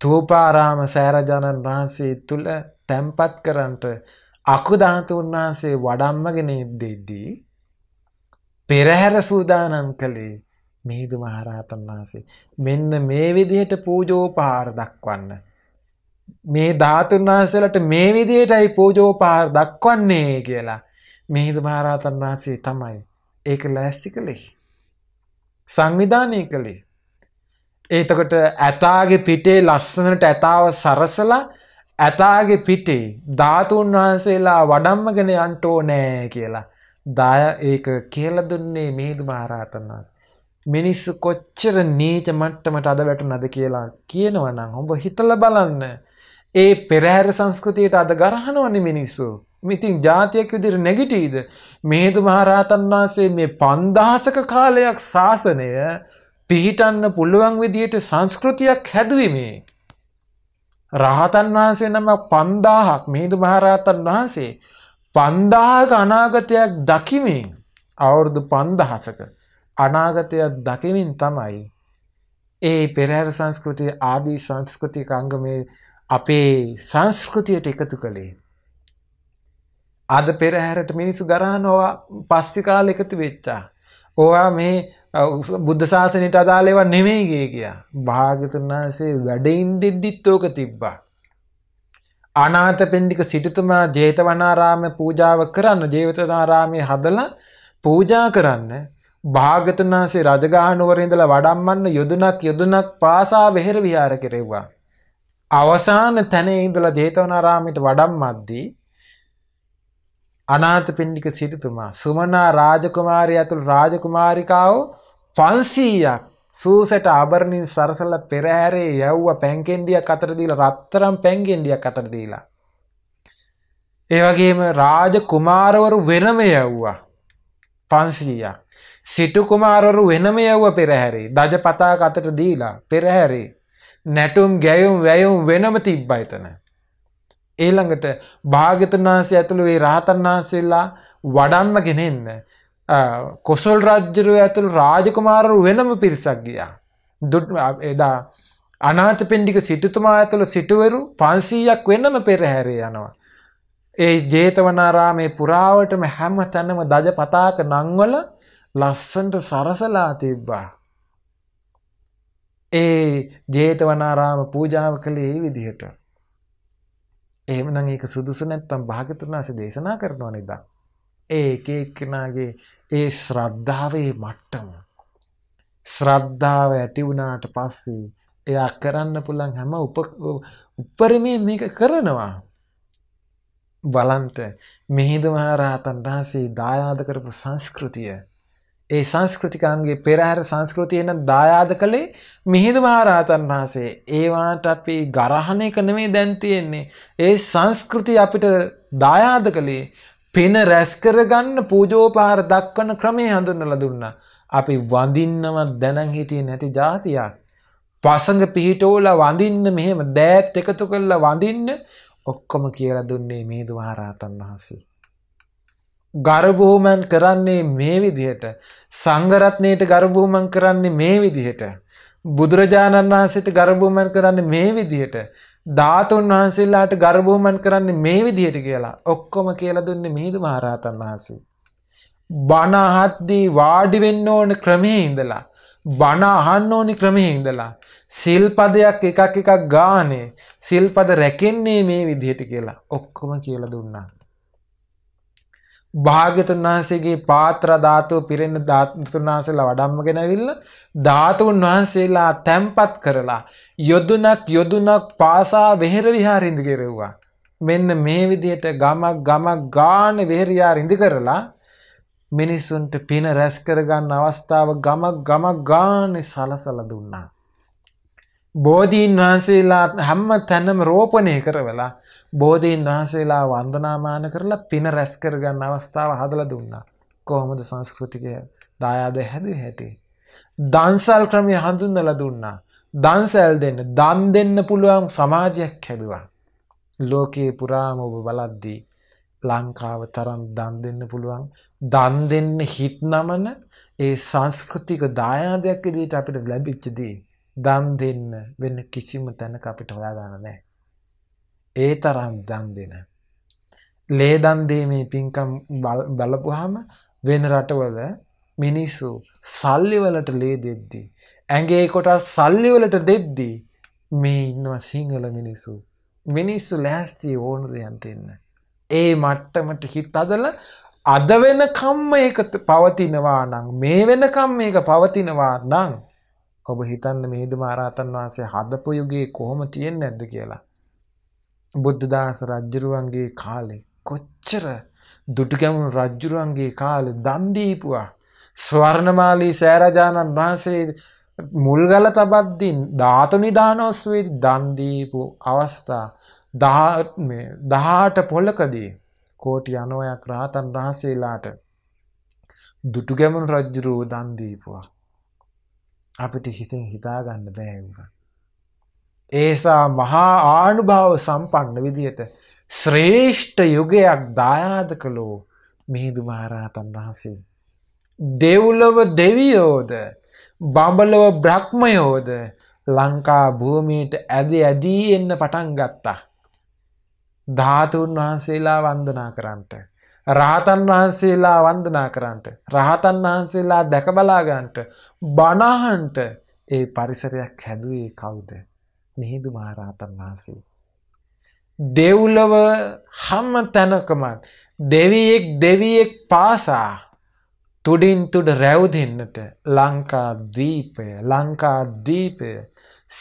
තූපාරාම සෑරජාණන් වහන්සේ තුළ තැන්පත් කරන්ට අකුධාතුන් වහන්සේ වඩම්මගෙන ඉද්දෙද්දී පෙරහැර සූදානම් කළේ මිහිඳු මහරහතන් වහන්සේ මෙන්න මේ විදිහට පූජෝපහාර දක්වන්න මේ ධාතුන් වහන්සේලාට මේ විදිහටයි පූජෝපහාර දක්වන්නේ කියලා මිහිඳු මහරහතන් වහන්සේ තමයි ඒක ලෑස්ති කළේ සංවිධානය කළේ එතකොට ඇතාගේ පිටේ ලස්සනට ඇතාව සරසලා ඇතාගේ පිටේ ධාතුන් වහන්සේලා වඩම්මගෙන යන්ට ඕනෑ කියලා දාය ඒක කියලා දුන්නේ මිහිඳු මහරහතන් වහන්සේ මිනිස්සු කොච්චර නීච මට්ටමට අද වැටනද කියලා කියනවනම් හොඹ හිතල බලන්න. ඒ පෙරහැර සංස්කෘතියට අද ගරහනවන මිනිස්සු. මිතින් ජාතියක් විදිර නැගිටීද. මෙහෙදු මහරහතන් වහන්සේ මේ පන්දහසක කාලයක් ශාසනය පිහිටන්න පුළුවන් විදියට සංස්කෘතියක් හැදුවීමේ. රහතන් වහන්සේ නම පන්දාහක් මිහිදු මහරහතන් වහන්සේ පන්දාහක අනාගතයක් දකිමින් අවුරුදු පන්දහසක. අනාගතයක් දකිනින් තමයි ඒ පෙරහැර සංස්කෘතිය ආදී සංස්කෘතික අංගමේ අපේ සංස්කෘතියට එකතු කළේ. අද පෙරහැරට මිනිසු ගරහනවා පස්ති කාල එකතු වෙච්චා. ඕවා මේ බුද්ධ ශාසනයට අදාළේවා නෙමෙයි ගියේ කියා. භාග්‍යතුන් වහන්සේ වැඩඉඳිද්දිත් ඕක තිබ්බා. අනාථ පෙන්ඩික සිටුතුමා ජේතවනාරාම පූජාව කරන්න ජේතවනාරාමයේ හදලා පූජා කරන්න භාගතුන් වහන්සේ රජගහ නුවර ඉඳලා වඩම්මන්න යොදුනක් යොදුනක් පාසා වෙහෙර විහාර කෙරෙව්වා. අවසාන තැනේ ඉඳලා ජේතවනාරාමයට වඩම්මද්දී අනාථ පින්ඩික සිටතුමා සුමනා රාජකුමාරය ඇතුළු රාජකුමාරිකාව පන්සීයක් සූසට අබරණින් සරසල පෙරහැරේ යැව්ව පැංකෙන්ඩියක් අතරදීලා රත්තරම් පැංගෙන්ඩියක් අතරදීලා. ඒවගේම රාජ කුමාරවරු වෙනම යැව්වා පන්සීයක්. සිටුකුමාරරු වෙනම යව්ව පෙරහැරේ දජ පතා අතට දීලා පෙරහැරේ නැටුම් ගැයුම් වැයුම් වෙනම තිබ්බයිතන. ඒළඟට භාගතන් වහන්සේ ඇතුළු ඒ රාතන් වහන්සේල්ලා වඩන්ම ගෙනෙන්න. කොසොල් රජ්ජරුව ඇතුළු රාජකුමාරරු වෙනම පිරිසක් ගියා. එදා අනාත පෙන්ඩික සිටුතුමා ඇතුළ සිටුවරු පන්සීයක් වෙන්නම පෙරහැරේ යනවා. ඒ ජේතවනාරාමේ පුරාවටම හැම තැනම දජ පතාක නංවල ලස්සන්ට සරසලා තිබ්බා. ඒ ජේතවනාරාම පූජාව කළේ ඒ විදිහට. එහෙමනම් ඒක සුදුසු නැත්තම් භාග්‍යතුන් වහන්සේ දේශනා කරනවා නේද? ඒක එක්කෙනාගේ ඒ ශ්‍රද්ධාවේ මට්ටම. ශ්‍රද්ධාව ඇති වුණාට පස්සේ එයා කරන්න පුළුවන් හැම උපරිමේ මේක කරනවා. බලන්ත මිහිඳු මහ රහතන් වහන්සේ දායාද කරපු සංස්කෘතිය ඒ සංස්කෘතිකයන්ගේ පෙරහැර සංස්කෘතියෙන් දායාද කළේ මිහිඳු මහරහතන් වහන්සේ. ඒවාට අපි ගරහණ එක නෙමෙයි දැන් තියෙන්නේ. ඒ සංස්කෘතිය අපිට දායාද කළේ පින රැස් කරගන්න පූජෝපහාර දක්වන ක්‍රමයේ හඳුන්වලා දුන්නා. අපි වඳින්නව දැනන් හිටියේ නැති જાතියක්. පසඟ පිහිටෝලා වඳින්න මෙහෙම දෑත් එකතු කරලා වඳින්න ඔක්කොම කියලා දුන්නේ මිහිඳු මහරහතන් වහන්සේ. ගරබූමන් කරන්නේ මේ විදිහට සංගරත්නයට ගරබූමන් කරන්නේ මේ විදිහට බුදුරජාණන් වහන්සේට ගරබූමන් කරන්නේ මේ විදිහට ධාතුන් වහන්සේලාට ගරබූමන් කරන්නේ මේ විදිහට කියලා ඔක්කොම කියලා දුන්නේ මිහිඳු මහරහතන් වහන්සේ. බණ අහද්දී වාඩි වෙන්න ඕන ක්‍රමයේ ඉඳලා බණ අහන්න ඕනි ක්‍රමයේ ඉඳලා සිල්පදයක් එකක් එකක් ගානේ සිල්පද රැකෙන්නේ මේ විදිහට කියලා ඔක්කොම කියලා දුන්නා. භාග්‍යතුන් වහන්සේගේ පාත්‍ර ධාතුව පිරෙන ධාතුන් වහන්සේලා වඩම්මගෙන ඇවිල්ලා ධාතුන් වහන්සේලා තැම්පත් කරලා යොදුනක් යොදුනක් පාසා වෙහෙර විහාර ඉඳ කෙරෙව්වා. මෙන්න මේ විදිහට ගමක් ගමක් ගාන වෙහෙරියා ඉඳ කරලා මිනිසුන්ට පින රැස් කරගන්න අවස්ථාව ගමක් ගමක් ගානේ සලසලා දුන්නා. බෝධීන් වහන්සේලා හැම තැනම රෝපණය කරවලා බෝධීන් වහන්සේලා වන්දනාමාන කරලා පින රැස් කරගන්න අවස්ථාව හදලා දුන්නා. කොහොමද සංස්කෘතිකය දායාද හැදුවේ හැටි? දන්සල් ක්‍රමය හඳුන්වලා දුන්නා. දන්සල් දෙන්න, දන් දෙන්න පුළුවන් සමාජයක් හැදුවා. ලෝකේ පුරාම ඔබ බලද්දී ලංකාව තරම් දන් දෙන්න පුළුවන් දන් දෙන්න හිත් නමන ඒ සංස්කෘතික දායාදයක් විදිහට අපිට ලැබිච්ච දේ දම් දෙන්න වෙන කිසිම තැනක අපිට හොයාගන්න නෑ. ඒ තරම් දම් දෙන. ලේ දන් දීමේ පින්කම් බලපුවාම වෙන රටවල මිනිස්සු සල්ලි වලට ලේ දෙද්දී ඇඟේ කොටස් සල්ලි වලට දෙද්දී මේ ඉන්නවා සිංහල මිනිස්සු. මිනිස්සු ලෑස්ති ඕන දෙයන්ට එන්න. ඒ මට්ටමට හිත අදලා අද වෙනකම්ම ඒක පවතිනවා නම් මේ වෙනකම් මේක පවතිනවා නම් ඔබ හිතන්න මිහිඳු මහරහතන් වහන්සේ හදපු යුගයේ කොහොම තියෙන්නේ නැද්ද කියලා. බුද්ධදාස රජුරුවන්ගේ කාලේ කොච්චර දුටුගැමුණු රජුරුවන්ගේ කාලේ දන් දීපුවා. ස්වර්ණමාලී සෑරජානන් වහන්සේ මුල්ගල තබද්දී ධාතු නිදානෝස්වේ දන් දීපු අවස්ථා 10 මේ 18 පොලකදී කෝටි 90ක් රහතන් වහන්සේලාට දුටුගැමුණු රජුරුව දන් දීපුවා. අපිට හිතෙන් හිතාගන්න බෑවා. ඒසා මහා ආනුභාව සම්පන්න විදියට ශ්‍රේෂ්ඨ යුගයක් දායාද කළෝ මිහිදු මහරහතන් වහන්සේ. දෙව්ලොව දෙවියෝද බඹලොව බ්‍රහ්මයෝද ලංකා භූමීට ඇද ඇදී එන්න පටන් ගත්තා. ධාතුන් වහන්සේලා වන්දනා කරන්ට. රහතන් වහන්සේලා වන්දනා කරන්නට රහතන් වහන්සේලා දැකබලා ගන්නට බණහන්ට ඒ පරිසරයක් හැදුවේ කවුද? මිහිඳු මහරහතන් වහන්සේ. දෙව්ලොව හැම තැනකම දෙවියෙක් දෙවියෙක් පාසා තුඩින් තුඩ රැවුදින්නට ලංකා දීපය ලංකා දීපය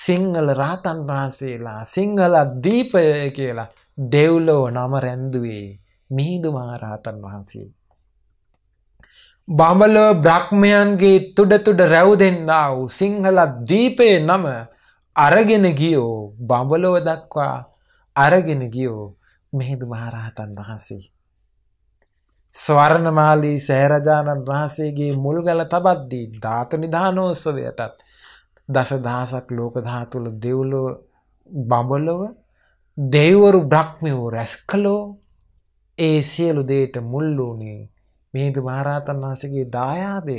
සිංහල රහතන් වහන්සේලා සිංහල දීපය කියලා දෙව්ලොව නම රැන්දුවේ මිහිඳු මහරහතන් වහන්සේ. බඹලව බ්‍රහ්මයන්ගේ තුඩ තුඩ රැව් දෙන්නා වූ සිංහල දීපයේ නම අරගෙන ගියෝ බඹලව දක්වා අරගෙන ගියෝ මිහිඳු මහරහතන් වහන්සේ. ස්වර්ණමාලී සෑරජාණන් වහන්සේගේ මුල්ගල තබද්දී ධාතු නිධානෝත්සවයටත් දස දහසක් ලෝක ධාතුල දෙව්ලොව බඹලොව දෙවිවරු බ්‍රහ්මයෝ රැස් කළෝ ඒ සියලු දේට මුල්ලූනේ මිහිඳු මහරහතන් වහන්සේගේ දායාදය.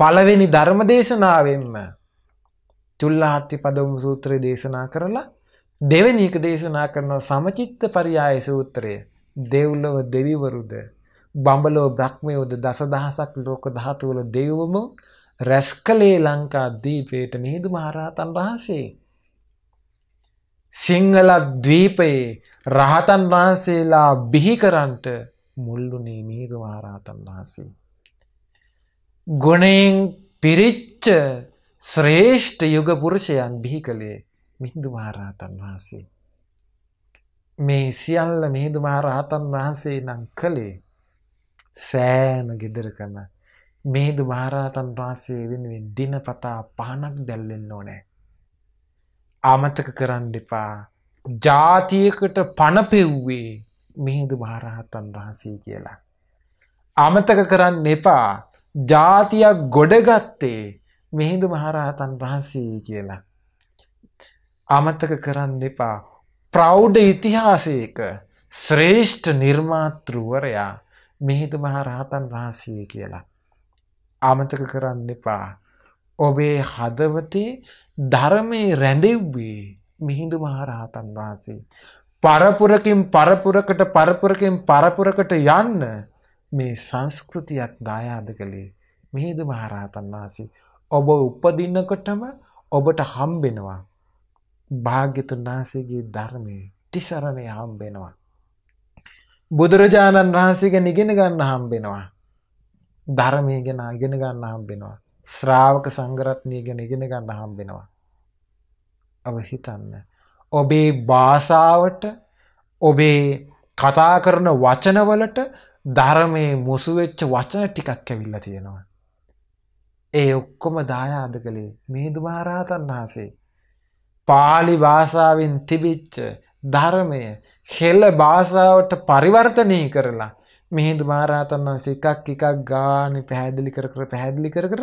පළවෙනි ධර්ම දේශනාවෙන්ම චුල්ලාහත්ති පදම සූත්‍රය දේශනා කරලා දෙවැනි එක දේශනා කරන සමචිත්ත පරියාය සූත්‍රය දෙව්ලොව දෙවිවරුද බඹලෝ බ්‍රහ්මයෝද දසදහසක් ලෝක ධාතු වල දෙව්වම රැස්කලේ ලංකා දීපේට මිහිඳු මහරහතන් වහන්සේ සිංහල ද්වීපයේ රහතන් වහන්සේලා බිහි කරන්නට මුල්ලුනේ මිහිඳු මහරහතන් වහන්සේ. ගුණයෙන් පිරිච්ච ශ්‍රේෂ්ඨ යුග පුරුෂයන් බිහි කළේ මිහිඳු මහරහතන් වහන්සේ. මේ සියල්ල මිහිඳු මහරහතන් වහන්සේ නම් කළේ සෑම ගෙදරකම මිහිඳු මහරහතන් වහන්සේ වෙනුවෙන් දිනපතා පහනක් දැල්වෙන්න ඕනේ. අමතක කරන්න එපා. ජාතියකට පණපෙව්වේ මිහිඳු මහරහතන් වහන්සේ කියලා. අමතක කරන්න එපා ජාතියක් ගොඩගත්තේ මිහිඳු මහරහතන් වහන්සේ කියලා. අමතක කරන්න එපා ප්‍රෞ්ඩ ඉතිහාසයක ශ්‍රේෂ්ඨ නිර්මාතෘවරයා මිහිඳු මහරහතන් වහන්සේ කියලා. අමතක කරන්න එපා. ඔබේ හදවතේ ධර්මයේ රැඳෙව්වේ මිහිඳු මහරහතන් වහන්සේ. පරපුරකින් පරපුරකට පරපුරකින් පරපුරකට යන්න මේ සංස්කෘතියක් දායාද කළේ මිහිඳු මහරහතන් වහන්සේ. ඔබ උපදින්නකොටම ඔබට හම්බෙනවා. භාග්‍යතුන් වහන්සේගේ ධර්මයේ තිසරණය හම්බෙනවා. බුදුරජාණන් වහන්සේ ගැන ඉගෙන ගන්න හම්බෙනවා. ධර්මය ගැන ඉගෙන ගන්න හම්බෙනවා. ශ්‍රාවක සංඝරත්නය ගැන ඉගෙන ගන්න හම්බෙනවා. ඔබ හිතන්න. ඔබේ භාෂාවට ඔබේ කතා කරන වචනවලට ධර්මයේ මුසුවෙච්ච වචන ටිකක් ඇවිල්ලා තියෙනවා. ඒ ඔක්කොම දායාද කළේ මිහිඳු මහරහතන් වහන්සේ. පාලි භාෂාවෙන් තිබිච්ච ධර්මය හෙළ භාෂාවට පරිවර්තනය කරලා මිහිඳු මහරහතන් වහන්සේ එකක් එකක් ගානේ පැහැදිලි කර කර පැහැදිලි කර කර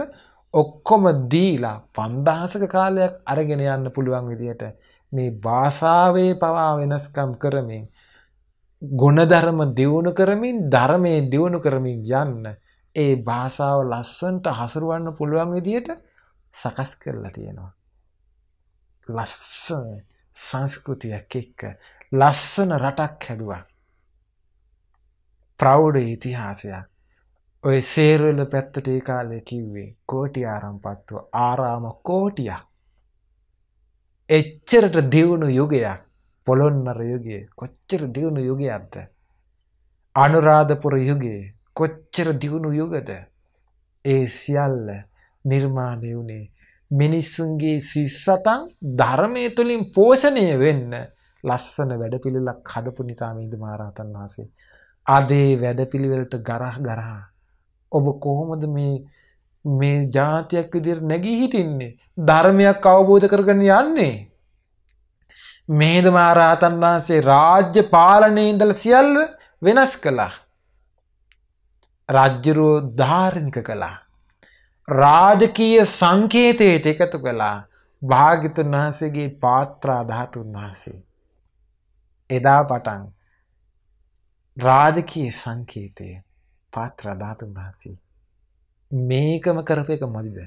ඔක්කොම දීලා 5000ක කාලයක් අරගෙන යන්න පුළුවන් විදියට මේ භාෂාවේ පවා වෙනස්කම් කරමින් ගුණධර්ම දියුණු කරමින් ධර්මයේ දියුණු කරමින් යන්න ඒ භාෂාව ලස්සන්ට හසුරවන්න පුළුවන් විදියට සකස් කරලා තියෙනවා. ලස්සන සංස්කෘතියක් එක්ක ලස්සන රටක් හැදුවා. ප්‍රෞඩ ඉතිහාසයක් ඔය සේරල පැත්තට ඒ කාලය කිව්වේ කෝටි ආරම්පත්ව ආරාම කෝටියක් එච්චරට දියුණු යුගයක් පොළොන්නර යුගයේ කොච්චර දියුණු යුගයක්ද අනුරාධපුර යුගයේ කොච්චර දියුණු යුගද ඒ සියල්ල නිර්මාණය වුණේ මිනිස්සුන්ගේ සිස්සතන් ධර්මය තුළින් පෝෂණය වෙන්න ලස්සන වැඩපිළිලක් හදපු නිතාමීද මාරාතන් වහන්සේ අදේ වැඩපිළිවෙලට ගරහ ගරහා ඔබ කොහොමද මේ මේ જાතියක් විදිහට නැගී හිටින්නේ ධර්මයක් අවබෝධ කරගෙන යන්නේ මෙහෙද මහරහතන් වහන්සේ රාජ්‍ය පාලනයේ ඉඳලා සියල්ල වෙනස් කළා රාජ්‍යරෝ ධාර්මික කළා රාජකීය සංකේතයට එකතු කළා භාග්‍යතුන් වහන්සේගේ පාත්‍රා ධාතුන් වහන්සේ එදා පටන් රාජකීය සංකේතය පාත්‍ර ධාතුන් වහන්සේ. මේකම කරපු එක මදිද?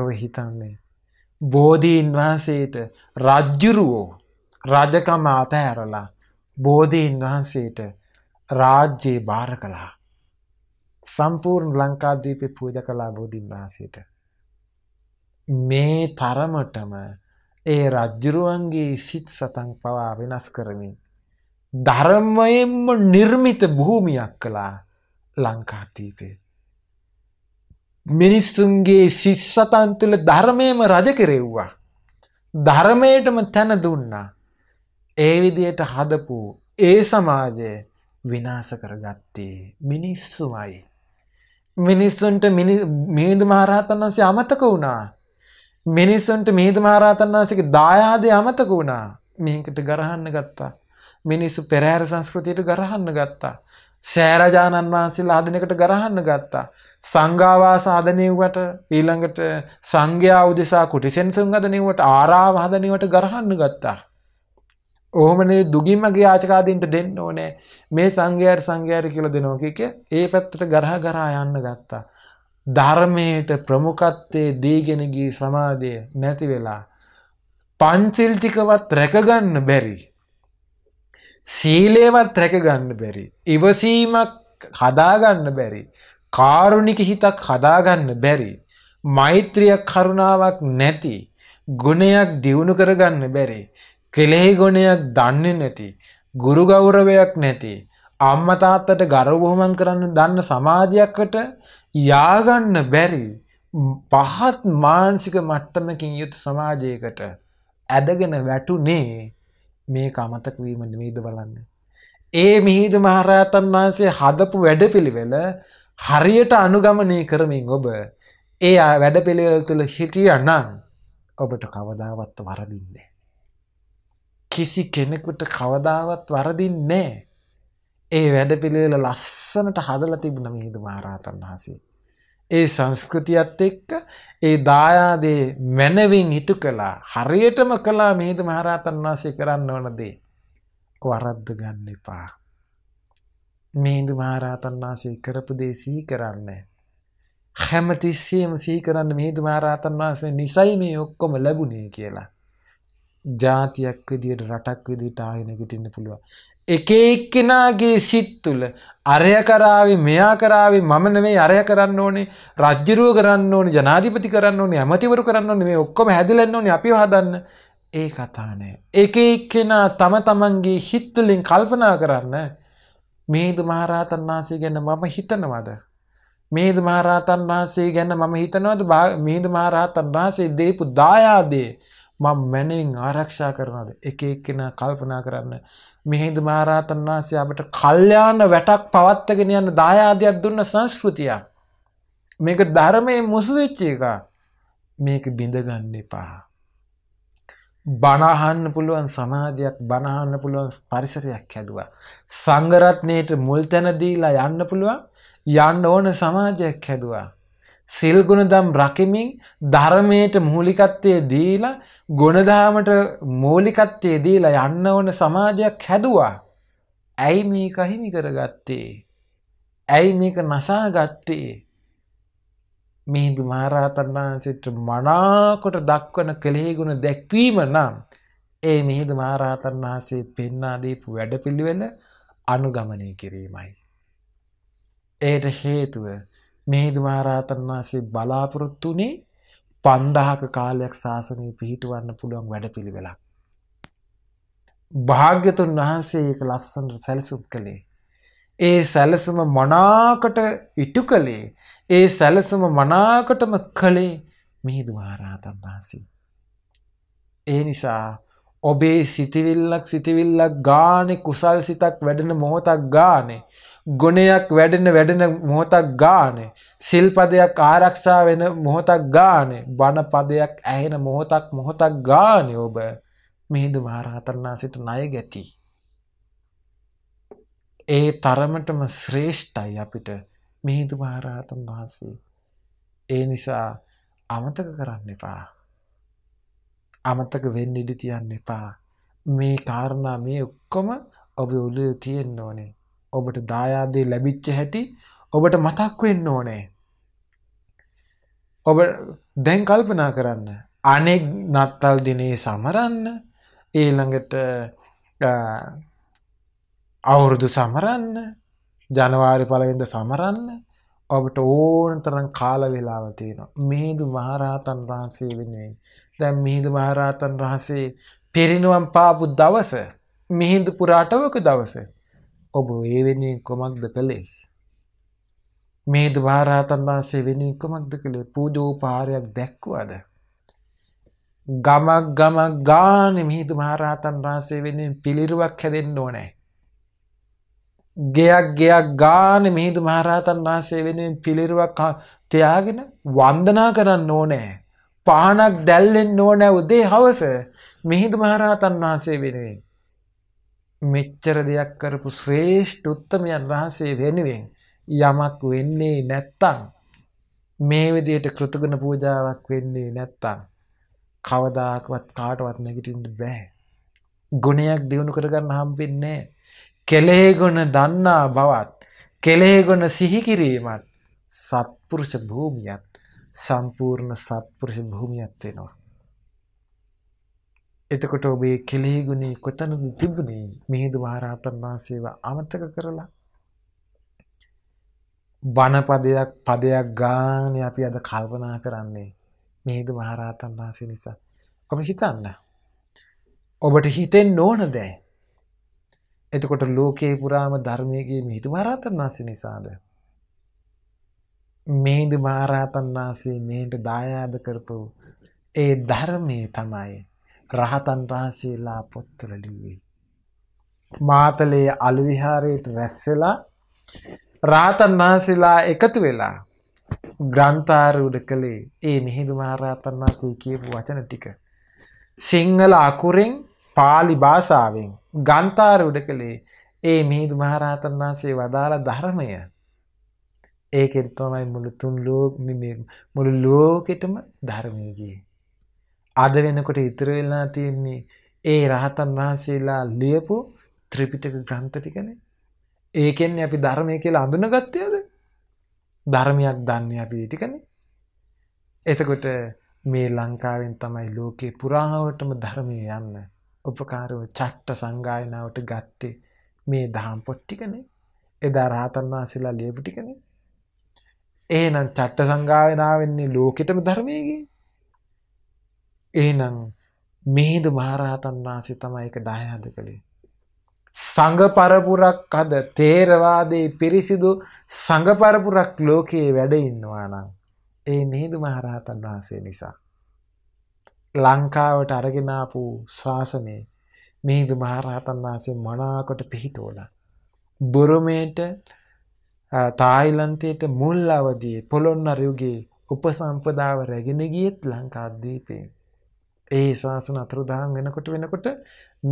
ඔව හිතන්නේ බෝධීන් වහන්සේට රජ්ජුරුවෝ රජකම අතහැරලා බෝධීන් වහන්සේට රාජ්‍යය භාර කළා. සම්පූර්ණ ලංකාදීපේ පූජ කළා බෝධීන් වහන්සේට. මේ තරමටම ඒ රජ්ජුරුවන්ගේ සිත් සතන් පවා වෙනස් කරමින් ධර්මයෙන්ම නිර්මිත භූමියක් කළා ලංකාතීපේ. මිනිස්සුන්ගේ ශිස්සතන් තුළ ධර්මයම රජ කෙරෙව්වා. ධර්මයටම තැන දුන්නා. ඒ විදියට හදපු ඒ සමාජය විනාස කරගත්තේ මිනිස්සුමයි. මිනිස්සුන්ට මිහිදු මහරහතන් වන්සේ අමතක වුණා. මිනිස්සුන්ට මිහිදු මහරහතන් වන්සේගේ දායාදය අමතක වුණා. මේකට ගරහන්න ගත්තා. මිනිස්සු පෙරහැර සංස්කෘතියට ගරහන්න ගත්තා. සෑරජාණන් වහන්සේලා ආදනයකට ගරහන්න ගත්තා. සංඝාවාස ආදනෙව්වට ඊළඟට සංඝයා උදෙසා කුටිසෙන්සුන් ආදනෙව්වට ආරාම ආදනෙව්වට ගරහන්න ගත්තා. ඕමනේ දුගිමගේ ආචකාදීන්ට දෙන්න ඕනේ මේ සංඝයාර සංඝයාර කියලා දෙනවා කික ඒ පැත්තට ගරහ ගරා යන්න ගත්තා. ධර්මයට ප්‍රමුඛත්වයේ දීගෙන ගිය සමාජය නැති වෙලා පන්සිල් ටිකවත් රැකගන්න බැරි සීලේවත් රැක ගන්න බැරි. ඉවසීමක් හදාගන්න බැරි. කාරුණික හිතක් හදාගන්න බැරි. මෛත්‍රිය කරුණාවක් නැති. ගුණයක් දියුණු කරගන්න බැරි. කෙලෙහි ගුණයක් දන්නේ නැති. ගුරු ගෞරවයක් නැති. අම්මා තාත්තට ගරු බොහොමන් කරන්න දන්න සමාජයකට යාගන්න බැරි. පහත් මානසික මට්ටමකින් යුත් සමාජයකට ඇදගෙන වැටුනේ මේ කමතක වීම නිමීද බලන්න. ඒ මිහිදු මහරහතන් වහන්සේ හදපු වැඩපිළිවෙල හරියට අනුගමනය කරමින් ඔබ ඒ වැඩපිළිවෙල තුළ හිටිය නම් ඔබට කවදාවත් වරදින්නේ. කිසි කෙනෙකුට කවදාවත් වරදින්නේ. ඒ වැඩපිළිවෙල ලස්සනට හදලා තිබුණ මිහිදු මහරහතන් වහන්සේ. ඒ සංස්කෘතියත් එක්ක ඒ දායාදේ මැනවින් ඉටු කළා හරියටම කළා මෙහිද මහරහතන් වහන්සේ කරන්න ඕන දේ. වරද්ද ගන්න එපා. මෙහිද මහරහතන් වහන්සේ කරපු දේ සිහි කරන්න. හැමතිස්සෙම සිහි කරන්න මෙහිද මහරහතන් වහන්සේ නිසයි මේ ඔක්කොම ලැබුණේ කියලා. ජාතියක් විදියට රටක් විදියට ආයෙ නැගිටින්න පුළුවන්. එක එක්කෙනාගේ සිත් තුළ අරය කරාවේ මෙයා කරාවේ මම නෙමෙයි අරය කරන්න ඕනේ රජ්ජුරුව කරන්න ඕනේ ජනාධිපති කරන්න ඕනේ ඇමතිවරු කරන්න ඕනේ මේ ඔක්කොම හැදලා ඉන්න ඕනේ අපිව හදන්න ඒ කතා නෑ එක එක්කෙනා තම තමන්ගේ හිත තුළින් කල්පනා කරන්න මේදු මහරහතන් වහන්සේ ගැන මම හිතනවද මේදු මහරහතන් වහන්සේ ගැන මම හිතනවද මේදු මහරහතන් වහන්සේ දීපු දායාදේ මම මැනවින් ආරක්ෂා කරනවද එක එක්කෙනා කල්පනා කරන්න මිහිඳු මහරහතන් වහන්සේ අපට කල්යාණ වැටක් පවත්වාගෙන යන දායාදයක් දුන්න සංස්කෘතිය. මේක ධර්මයේ මුසු වෙච්ච එක. මේක බිඳ ගන්න එපා. බණහන්න පුළුවන් සමාජයක් බණහන්න පුළුවන් පරිසරයක් හැදුවා. සංඝරත්නයට මුල් තැන දීලා යන්න පුළුවන් යන්න ඕන සමාජයක් හැදුවා. සිල්ගුණ දම් රකිමින් ධර්මයට මූලිකත්වය දීලා ගොනදාමට මූලිකත්වය දීලා යන්න ඕන සමාජයක් හැදවා. ඇයි මේක හිමි කරගත්තේ. ඇයි මේක නසාගත්තේ. මිහිදු මහරහතන් වහන්සේට මනාකොට දක්වන කළේගුණ දැක්වීම නම් ඒ මිහිදු මහරහතන් වහන්සේ පෙන්වා දීපු වැඩපිළිවෙල අනුගමනය කිරීමයි. ඒට හේතුව මිහිඳු මහරහතන් වහන්සේ බලාපොරොත්තු වුණේ 5000ක කාලයක් ශාසනය පිහිටවන්න පුළුවන් වැඩපිළිවෙලක්. භාග්‍යතුන් වහන්සේ ඒක ලස්සනට සැලසුම් කළේ. ඒ සැලසුම මනාකට ඉටු කළේ ඒ සැලසුම මනාකටම කළේ මිහිඳු මහරහතන් වහන්සේ. ඒ නිසා ඔබේ සිටිවිල්ලක් සිටිවිල්ලක් ගානේ කුසල් සිතක් වැඩෙන මොහොතක් ගානේ ගොනයක් වැඩෙන වැඩෙන මොහොතක් ගානේ සිල්පදයක් ආරක්ෂා වෙන මොහොතක් ගානේ බණ පදයක් ඇහෙන මොහොතක් මොහොතක් ගානේ ඔබ මිහිඳු මහරහතන් වහන්සේට ණය ගැති. ඒ තරමටම ශ්‍රේෂ්ඨයි අපිට මිහිඳු මහරහතන් වහන්සේ. ඒ නිසා අමතක කරන්න එපා. අමතක වෙන්න ඉඩ තියන්න එපා. මේ කාරණා මේ ඔක්කොම ඔබ ඔළුවේ තියෙන්න ඕනේ. ඔබට දායාදේ ලැබිච්ච හැටි ඔබට මතක් වෙන්න ඕනේ. ඔබ දැන් කල්පනා කරන්න. අනෙක් නත්තල් දිනේ සමරන්න. ඊළඟට අවුරුදු සමරන්න. ජනවාරි පළවෙනිද සමරන්න. ඔබට ඕන තරම් කාල වේලාව තියෙනවා. මිහිඳු මහරහතන් වහන්සේ වෙනුවෙන්. දැන් මිහිඳු මහරහතන් වහන්සේ පිරිනුවම් පාපු දවස මිහිඳු පුරාටවක දවසේ ඔබ ඒ වෙනුවෙන් කොමක්ද කළේ? මේ දුවාරාතන් වහන්සේ වෙනුවෙන් කොමක්ද කළේ? පූජෝපහාරයක් දැක්වද? ගමක් ගමක් ගානේ මේ දුවාරාතන් වහන්සේ වෙනුවෙන් පිළිරුවක් හැදෙන්න ඕනේ. ගෙයක් ගෙයක් ගානේ මිහිඳු මහරහතන් වහන්සේ වෙනුවෙන් පිළිරුවක් තියාගෙන වන්දනා කරන්න ඕනේ. පහනක් දැල්ලෙන්න ඕනේ උදේ හවස මිහිඳු මහරහතන් වහන්සේ වෙනුවෙන්. මෙච්චර දෙයක් කරපු ශ්‍රේෂ්ඨ උත්තමයන් වහන්සේ වෙනුවෙන් යමක් වෙන්නේ නැත්තම් මේ විදියට කෘතගුණ පූජාවක් වෙන්නේ නැත්තම් කවදාකවත් කාටවත් නැගිටින්න බෑ. ගුණයක් දිනු කරගන්න හම්බෙන්නේ නැහැ. කෙලෙහි ගුණ දන්නා බවත් කෙලෙහි ගුණ සිහි කිරීමත් සත්පුරුෂ භූමියත් සම්පූර්ණ සත්පුරුෂ භූමියත් වෙනවා. එතකොට ඔබේ කෙලෙහි ගුණේ කොතනද තිබුණේ? මිහිඳු මහරහතන් වහන්සේව අමතක කරලා බණ පදයක් පදයක් ගානේ අපි අද කල්පනා කරන්නේ මිහිඳු මහරහතන් වහන්සේ නිසා. ඔබ හිතන්න. ඔබට හිතෙන්න ඕන දේ. එතකොට ලෝකේ පුරාම ධර්මයේ මිහිඳු මහරහතන් වහන්සේ නිසාද? මිහිඳු මහරහතන් වහන්සේ මේට දායාද කරපු ඒ ධර්මයේ තමයි රහතන් වහන්සේලා පොත්වල ලිව්වේ. මාතලේ අලවිහාරයට වැස්සලා රාතන් වහන්සේලා එකතු වෙලා ග්‍රන්ථාරූඩ කළේ ඒ මිහිඳු මහරහතන් වහන්සේ කියපු වචන ටික. සිංහල අකුරෙන් පාලි භාෂාවෙන් ගන්ථාරූඩ කළේ ඒ මිහිඳු මහරහතන් වහන්සේ වදාළ ධර්මය. ඒකෙන් තමයි මුළු තුන් ලෝක මුළු ලෝකෙටම ධර්මය ගියේ. අද වෙනකොට ඉතුරු වෙලා තියෙන්නේ ඒ රහතන් වහන්සේලා ලියපු ත්‍රිපිටක ග්‍රන්ථ ටිකනේ. ඒකෙන්නේ අපි ධර්මය කියලා අඳුනගත්තේද? ධර්මයක් දන්නේ අපි ඒ ටිකනේ. එතකොට මේ ලංකාවෙන් තමයි ලෝකේ පුරාවටම ධර්මය යන්න උපකාරව චට්ට සංගායනාවට ගත්තේ මේ දහම් පොත් ටිකනේ. එදා රහතන් වහන්සේලා ලියපු ටිකනේ. එහෙනම් චට්ට සංගායනාවෙන්නේ ලෝකෙටම ධර්මයේ එහෙනම් මිහිඳු මහරහතන් වහන්සේ තමයි ඒක දායහද කළේ. සංඝ පරපුරක් අද තේරවාදයේ පිරිසිදු සංඝ පරපුරක් ලෝකයේ වැඩ ඉන්නවා නම් ඒ මිහිඳු මහරහතන් වහන්සේ නිසා. ලංකාවට අරගෙන ආපු ශාසනය මිහිඳු මහරහතන් වහන්සේ මනාකොට පිහිටෝලා. බුරුමේට තායිලන්තයට මුල් අවදී පොළොන්නරුගේ උපසම්පදාව රැගෙන ගියත් ලංකාද්වීපයෙන්. ඒ ශාසන අතුරුදහන් වෙනකොට වෙනකොට